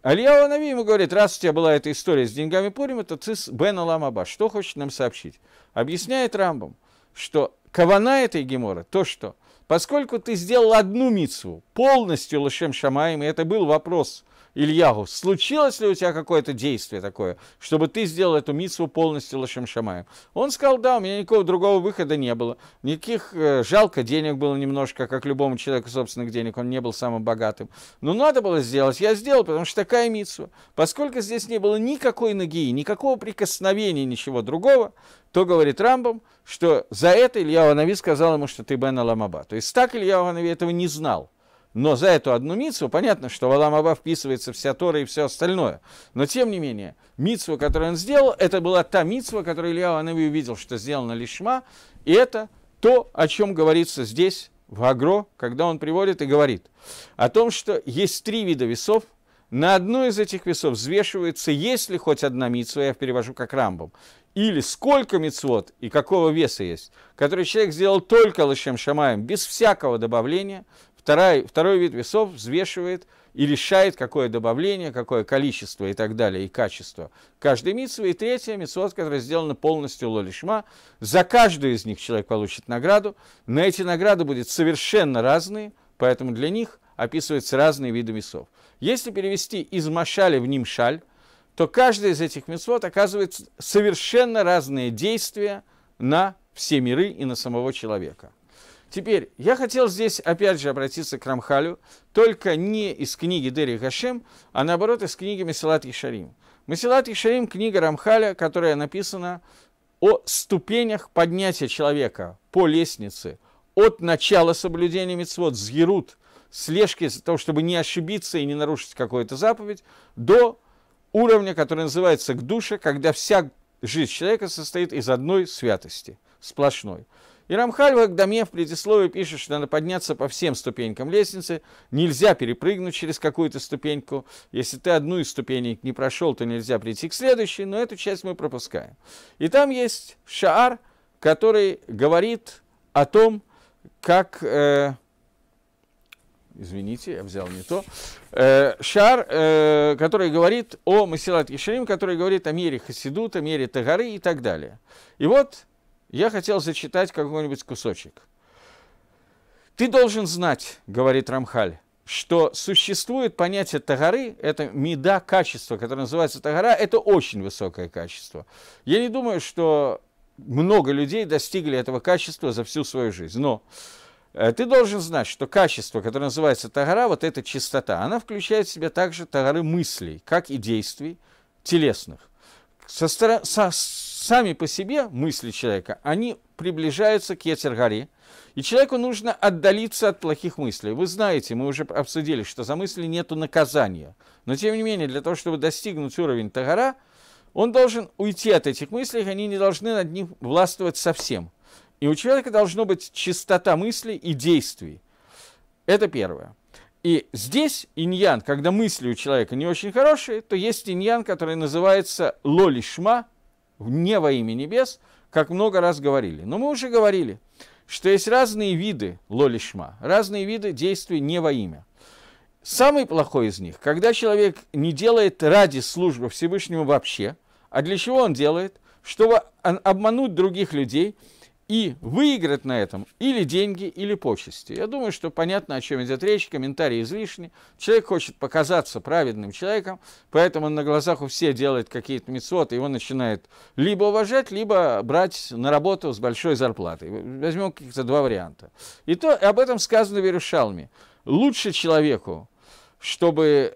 Алия Нави ему говорит, раз у тебя была эта история с деньгами Пурима, то цис с Бен Аламаба. Что хочет нам сообщить? Объясняет Рамбам, что кавана этой гемора, то что, поскольку ты сделал одну мицу полностью лошем шамаем, и это был вопрос – Ильягу, случилось ли у тебя какое-то действие такое, чтобы ты сделал эту митсву полностью Лашем Шамаем? Он сказал, да, у меня никакого другого выхода не было. Никаких, э, жалко, денег было немножко, как любому человеку собственных денег, он не был самым богатым. Но надо было сделать, я сделал, потому что такая митсва. Поскольку здесь не было никакой ноги, никакого прикосновения, ничего другого, то говорит Рамбам, что за это Илья Ванави сказал ему, что ты Бен Аламаба. То есть так Илья Ванави этого не знал. Но за эту одну мицу понятно, что в Аламаба вписывается вся Тора и все остальное. Но тем не менее, мицу, которую он сделал, это была та мицва, которую Илья Ванови увидел, что сделана лишма. И это то, о чем говорится здесь, в Агро, когда он приводит и говорит о том, что есть три вида весов, на одной из этих весов взвешивается, есть ли хоть одна митсва, я перевожу как рамбом, или сколько мицвод и какого веса есть, который человек сделал только лошем шамаем, без всякого добавления, Второй, второй вид весов взвешивает и решает, какое добавление, какое количество и так далее, и качество Каждый митцвы. И третья митцва, которая сделана полностью лолишма. За каждую из них человек получит награду, но эти награды будут совершенно разные, поэтому для них описываются разные виды весов. Если перевести из машаля в нимшаль, то каждый из этих митцвот оказывает совершенно разные действия на все миры и на самого человека. Теперь, я хотел здесь опять же обратиться к Рамхалю, только не из книги Дери Гашем, а наоборот из книги Месилат Ишарим. Месилат Ишарим – книга Рамхаля, которая написана о ступенях поднятия человека по лестнице от начала соблюдения мицвод, згерут, слежки за того, чтобы не ошибиться и не нарушить какую-то заповедь, до уровня, который называется к душе, когда вся жизнь человека состоит из одной святости, сплошной. И Рамхаль в Агдаме в предисловии пишет, что надо подняться по всем ступенькам лестницы, нельзя перепрыгнуть через какую-то ступеньку. Если ты одну из ступенек не прошел, то нельзя прийти к следующей, но эту часть мы пропускаем. И там есть шаар, который говорит о том, как... Э, извините, я взял не то, э, Шар, э, который говорит о Масилат Ешерим, который говорит о мере Хасидута, мере Тагары и так далее. И вот я хотел зачитать какой-нибудь кусочек. «Ты должен знать, — говорит Рамхаль, — что существует понятие тагары, это меда качество, которое называется тагара, это очень высокое качество. Я не думаю, что много людей достигли этого качества за всю свою жизнь, но э, ты должен знать, что качество, которое называется тагара, вот эта чистота, она включает в себя также тагары мыслей, как и действий телесных. Со, стороны, со, сами по себе мысли человека, они приближаются к Ецергари, и человеку нужно отдалиться от плохих мыслей. Вы знаете, мы уже обсудили, что за мысли нет наказания. Но тем не менее, для того, чтобы достигнуть уровень Тагара, он должен уйти от этих мыслей, они не должны над ним властвовать совсем. И у человека должно быть чистота мыслей и действий. Это первое. И здесь иньян, когда мысли у человека не очень хорошие, то есть иньян, который называется лолишма, не во имя небес, как много раз говорили. Но мы уже говорили, что есть разные виды лолишма, разные виды действий не во имя. Самый плохой из них, когда человек не делает ради службы Всевышнему вообще, а для чего он делает? Чтобы обмануть других людей – и выиграть на этом или деньги, или почести. Я думаю, что понятно, о чем идет речь, комментарии излишни. Человек хочет показаться праведным человеком, поэтому он на глазах у всех делает какие-то мецвоты, его начинает либо уважать, либо брать на работу с большой зарплатой. Возьмем каких-то два варианта. И то, об этом сказано в Иерушалме. Лучше человеку, чтобы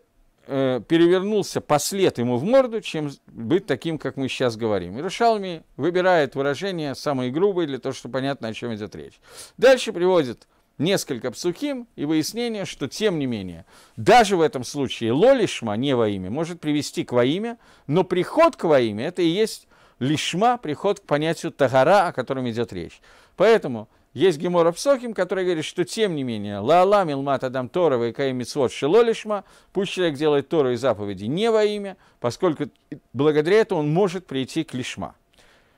э, перевернулся послед ему в морду, чем быть таким, как мы сейчас говорим. И выбирает выражение самые грубые для того, чтобы понятно, о чем идет речь. Дальше приводит несколько псухим и выяснение, что тем не менее, даже в этом случае лолишма, не во имя, может привести к во имя, но приход к во имя, это и есть лишма, приход к понятию тагара, о котором идет речь. Поэтому есть Гемора Псохим, который говорит, что тем не менее, Лаалам илмат Адам Торова и Каим Митцвот Шилолишма, пусть человек делает Тору и заповеди не во имя, поскольку благодаря этому он может прийти к Лишма.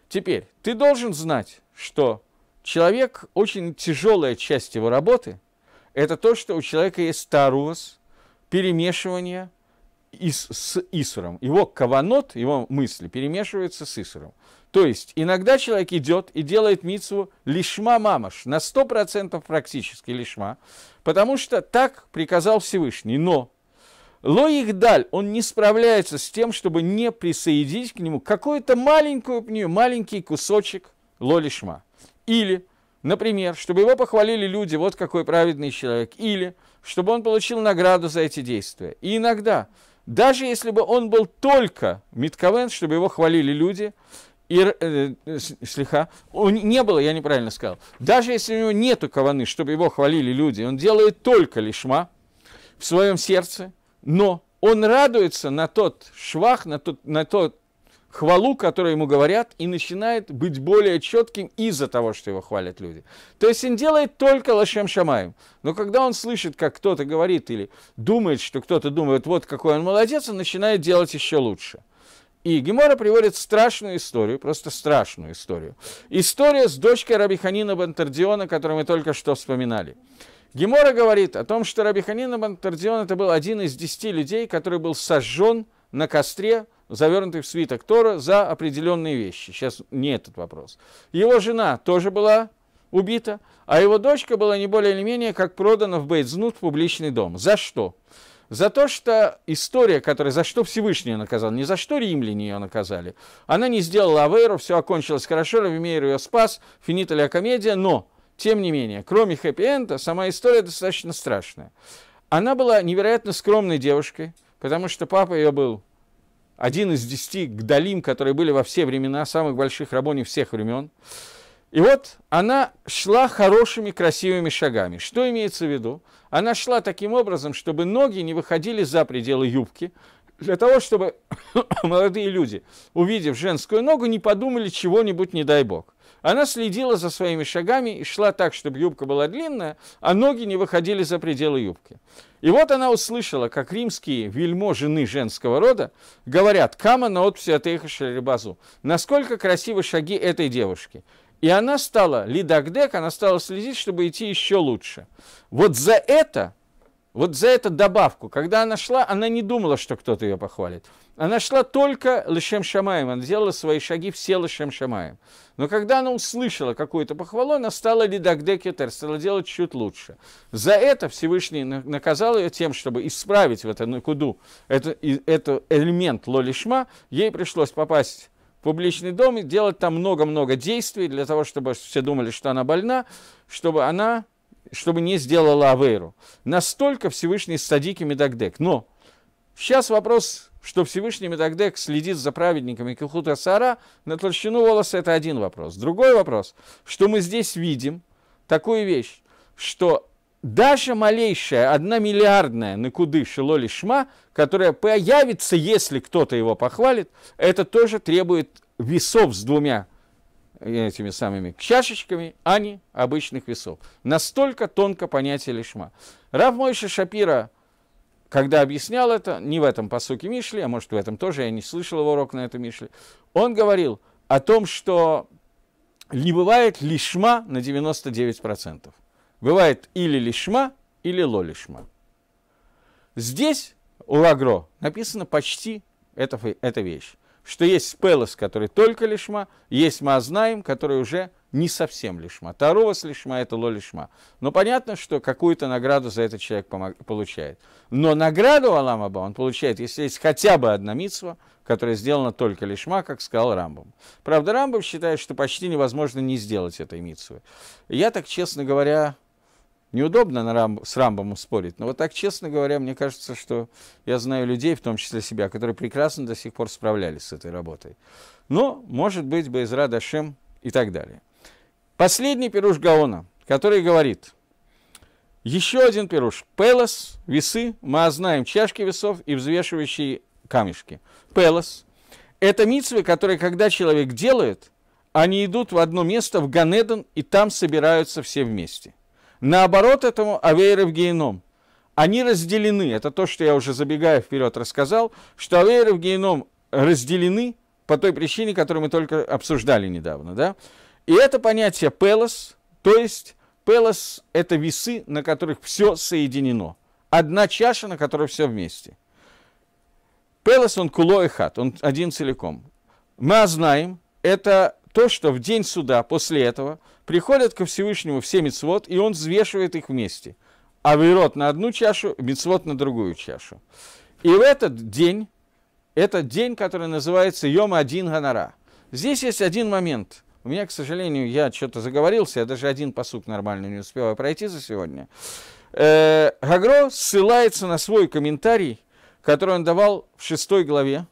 Теперь, ты должен знать, что человек, очень тяжелая часть его работы, это то, что у человека есть старус, перемешивание с Исуром. Его каванот, его мысли перемешиваются с Исуром. То есть иногда человек идет и делает мицу лишма мамаш, на 100% практически лишма, потому что так приказал Всевышний. Но Лоихдаль, он не справляется с тем, чтобы не присоединить к нему какую-то маленькую пнию, маленький кусочек ло лолишма. Или, например, чтобы его похвалили люди, вот какой праведный человек. Или, чтобы он получил награду за эти действия. И иногда, даже если бы он был только Митковен, чтобы его хвалили люди, и э, э шлиха. Он не было, я неправильно сказал. Даже если у него нету каваны, чтобы его хвалили люди, он делает только лишма в своем сердце, но он радуется на тот швах, на тот, на тот хвалу, которую ему говорят, и начинает быть более четким из-за того, что его хвалят люди. То есть он делает только лошем шамаем. Но когда он слышит, как кто-то говорит или думает, что кто-то думает, вот какой он молодец, он начинает делать еще лучше – и Гемора приводит страшную историю, просто страшную историю. История с дочкой Рабиханина Бантардиона, которую мы только что вспоминали. Гемора говорит о том, что Рабиханина Бантардион это был один из десяти людей, который был сожжен на костре, завернутый в свиток Тора, за определенные вещи. Сейчас не этот вопрос. Его жена тоже была убита, а его дочка была не более или менее как продана в Бейтзнут в публичный дом. За что? за то, что история, которая за что Всевышний ее наказал, не за что римляне ее наказали, она не сделала Авейру, все окончилось хорошо, Равимейр ее спас, финита ля комедия, но, тем не менее, кроме хэппи-энда, сама история достаточно страшная. Она была невероятно скромной девушкой, потому что папа ее был один из десяти гдалим, которые были во все времена, самых больших рабоней всех времен. И вот она шла хорошими, красивыми шагами. Что имеется в виду? Она шла таким образом, чтобы ноги не выходили за пределы юбки, для того, чтобы молодые люди, увидев женскую ногу, не подумали чего-нибудь, не дай бог. Она следила за своими шагами и шла так, чтобы юбка была длинная, а ноги не выходили за пределы юбки. И вот она услышала, как римские вельможины женского рода говорят «Кама на отпусе от Эйха Шарибазу». Насколько красивы шаги этой девушки. И она стала, лидагдек, она стала слезить, чтобы идти еще лучше. Вот за это, вот за эту добавку, когда она шла, она не думала, что кто-то ее похвалит. Она шла только Лешем Шамаем, она делала свои шаги все Лешем Шамаем. Но когда она услышала какую-то похвалу, она стала лидагдекетер, стала делать чуть лучше. За это Всевышний наказал ее тем, чтобы исправить в эту накуду, это, это элемент лолишма, ей пришлось попасть публичный дом и делать там много-много действий для того, чтобы все думали, что она больна, чтобы она чтобы не сделала Авейру. Настолько Всевышний Садик и Медагдек. Но сейчас вопрос, что Всевышний Медагдек следит за праведниками Килхута Сара, на толщину волоса это один вопрос. Другой вопрос, что мы здесь видим такую вещь, что даже малейшая, одна миллиардная накуды шилоли шма, которая появится, если кто-то его похвалит, это тоже требует весов с двумя э, этими самыми чашечками, а не обычных весов. Настолько тонко понятие лишма. Рав Мойша Шапира, когда объяснял это, не в этом посуке Мишли, а может в этом тоже, я не слышал его урок на этом Мишле, он говорил о том, что не бывает лишма на 99%. Бывает или лишма, или лолишма. Здесь у Лагро написано почти эта, эта вещь, что есть пелос, который только лишма, есть мазнаем, который уже не совсем лишма. Таровос лишма – это ло Но понятно, что какую-то награду за это человек получает. Но награду Аламаба он получает, если есть хотя бы одна митсва, которая сделана только лишма, как сказал Рамбам. Правда, Рамбам считает, что почти невозможно не сделать этой митсвы. Я так, честно говоря, Неудобно на Рам, с Рамбом спорить, но вот так, честно говоря, мне кажется, что я знаю людей, в том числе себя, которые прекрасно до сих пор справлялись с этой работой. Но, может быть, Байзра Дашем и так далее. Последний пируш Гаона, который говорит, еще один пируш, Пелос, весы, мы знаем чашки весов и взвешивающие камешки. Пелос – это митцвы, которые, когда человек делает, они идут в одно место, в Ганедон, и там собираются все вместе – Наоборот этому Авейры в геном. Они разделены, это то, что я уже забегая вперед рассказал, что Авейры в геном разделены по той причине, которую мы только обсуждали недавно. Да? И это понятие пелос, то есть пелос – это весы, на которых все соединено. Одна чаша, на которой все вместе. Пелос, он куло и хат, он один целиком. Мы знаем, это то, что в день суда после этого – приходят ко Всевышнему все мецвод, и он взвешивает их вместе. А Авейрот на одну чашу, мецвод на другую чашу. И в этот день, этот день, который называется Йома один гонора. Здесь есть один момент. У меня, к сожалению, я что-то заговорился, я даже один посук нормально не успеваю пройти за сегодня. Э, Гагро ссылается на свой комментарий, который он давал в шестой главе,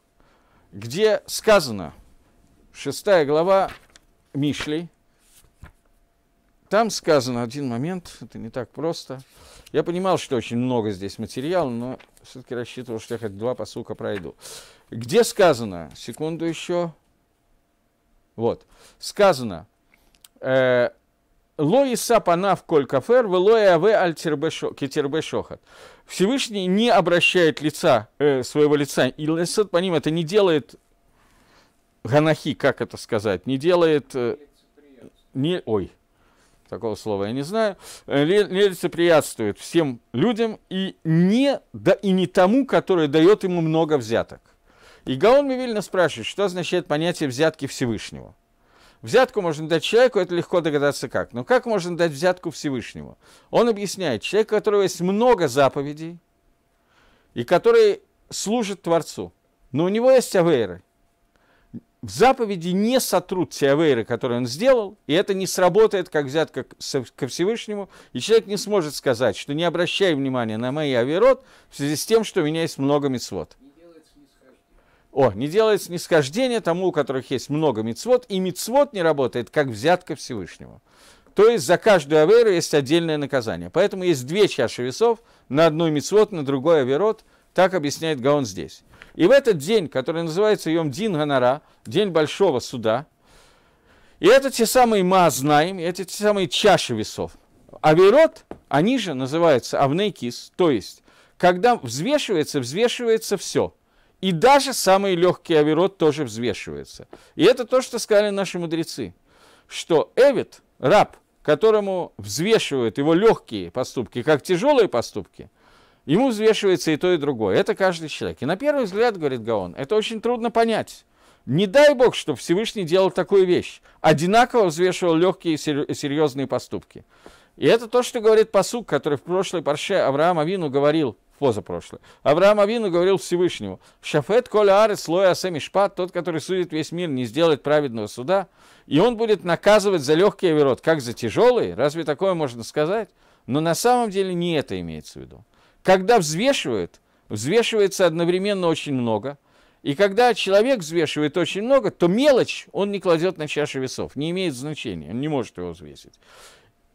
где сказано, шестая глава Мишлей. Там сказано один момент, это не так просто. Я понимал, что очень много здесь материала, но все-таки рассчитывал, что я хоть два посука пройду. Где сказано, секунду еще, вот, сказано, э, Ло Иса Панав Коль Кафер, Вело Аве Аль Шохат. Всевышний не обращает лица, э, своего лица, и Лесет по ним это не делает Ганахи, как это сказать, не делает... Э, не, ой, такого слова я не знаю, нелицеприятствует э, всем людям и не, да и не тому, который дает ему много взяток. И Гаон Мивильна спрашивает, что означает понятие взятки Всевышнего. Взятку можно дать человеку, это легко догадаться как. Но как можно дать взятку Всевышнему? Он объясняет, человек, у которого есть много заповедей, и который служит Творцу, но у него есть авейры – в заповеди не сотрут те авейры, которые он сделал, и это не сработает, как взятка ко Всевышнему, и человек не сможет сказать, что не обращай внимания на мои авейрот в связи с тем, что у меня есть много мецвод. О, не делает снисхождение тому, у которых есть много мецвод, и мецвод не работает, как взятка Всевышнему. То есть за каждую аверу есть отдельное наказание. Поэтому есть две чаши весов, на одну мецвод, на другой аверот. Так объясняет Гаон здесь. И в этот день, который называется Йом Дин Гонора, День Большого Суда, и это те самые Мазнаим, и это те самые чаши весов. Аверот, они же называются Авнейкис, то есть, когда взвешивается, взвешивается все – и даже самый легкий авирот тоже взвешивается. И это то, что сказали наши мудрецы, что Эвид, раб, которому взвешивают его легкие поступки, как тяжелые поступки, Ему взвешивается и то, и другое. Это каждый человек. И на первый взгляд, говорит Гаон, это очень трудно понять. Не дай бог, что Всевышний делал такую вещь. Одинаково взвешивал легкие и серьезные поступки. И это то, что говорит посук, который в прошлой парше Авраам Авину говорил, в позапрошлой. Авраам Авину говорил Всевышнему, «Шафет коля арес лоя семишпат, тот, который судит весь мир, не сделает праведного суда, и он будет наказывать за легкий верот, как за тяжелый». Разве такое можно сказать? Но на самом деле не это имеется в виду. Когда взвешивают, взвешивается одновременно очень много. И когда человек взвешивает очень много, то мелочь он не кладет на чашу весов, не имеет значения, он не может его взвесить.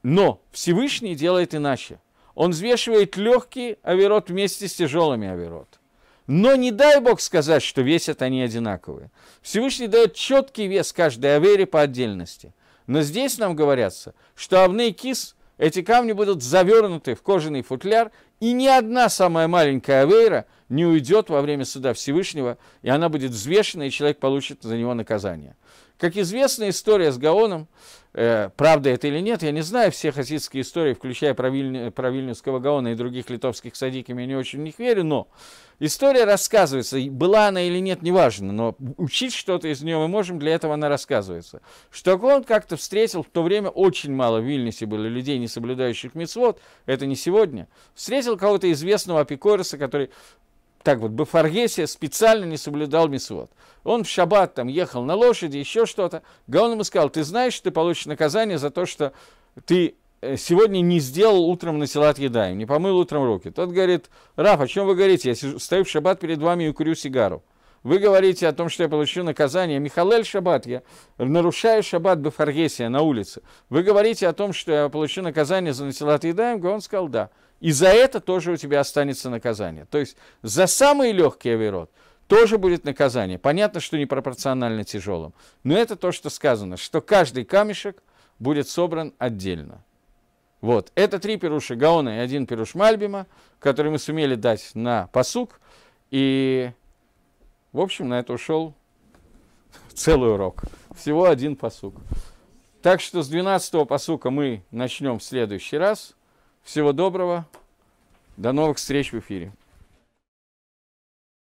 Но Всевышний делает иначе. Он взвешивает легкий авирот вместе с тяжелыми авирот. Но не дай бог сказать, что весят они одинаковые. Всевышний дает четкий вес каждой авере по отдельности. Но здесь нам говорятся, что овны и кис, эти камни будут завернуты в кожаный футляр и ни одна самая маленькая авейра не уйдет во время суда Всевышнего, и она будет взвешена, и человек получит за него наказание. Как известна история с Гаоном, э, правда это или нет, я не знаю все хасидские истории, включая про, Виль... про Вильнюсского Гаона и других литовских садиков, я не очень в них верю, но история рассказывается, была она или нет, неважно, но учить что-то из нее мы можем, для этого она рассказывается. Что гаон как-то встретил, в то время очень мало в Вильнюсе было людей, не соблюдающих мецвод, это не сегодня, встретил кого-то известного апикориса, который так вот, Бафаргесия специально не соблюдал мисвод. Он в шаббат там ехал на лошади, еще что-то. Гаон ему сказал, ты знаешь, ты получишь наказание за то, что ты э, сегодня не сделал утром на селат едаем, не помыл утром руки. Тот говорит, Раф, о чем вы говорите? Я сижу, стою в шаббат перед вами и курю сигару. Вы говорите о том, что я получу наказание. Михалель Шаббат, я нарушаю Шаббат Бефаргесия на улице. Вы говорите о том, что я получу наказание за насилат едаем? Он сказал, да и за это тоже у тебя останется наказание. То есть за самый легкий авирот тоже будет наказание. Понятно, что непропорционально тяжелым, но это то, что сказано, что каждый камешек будет собран отдельно. Вот, это три пируша Гаона и один пируш Мальбима, которые мы сумели дать на посук, и, в общем, на это ушел целый урок. Всего один посук. Так что с 12-го посука мы начнем в следующий раз – всего доброго. До новых встреч в эфире.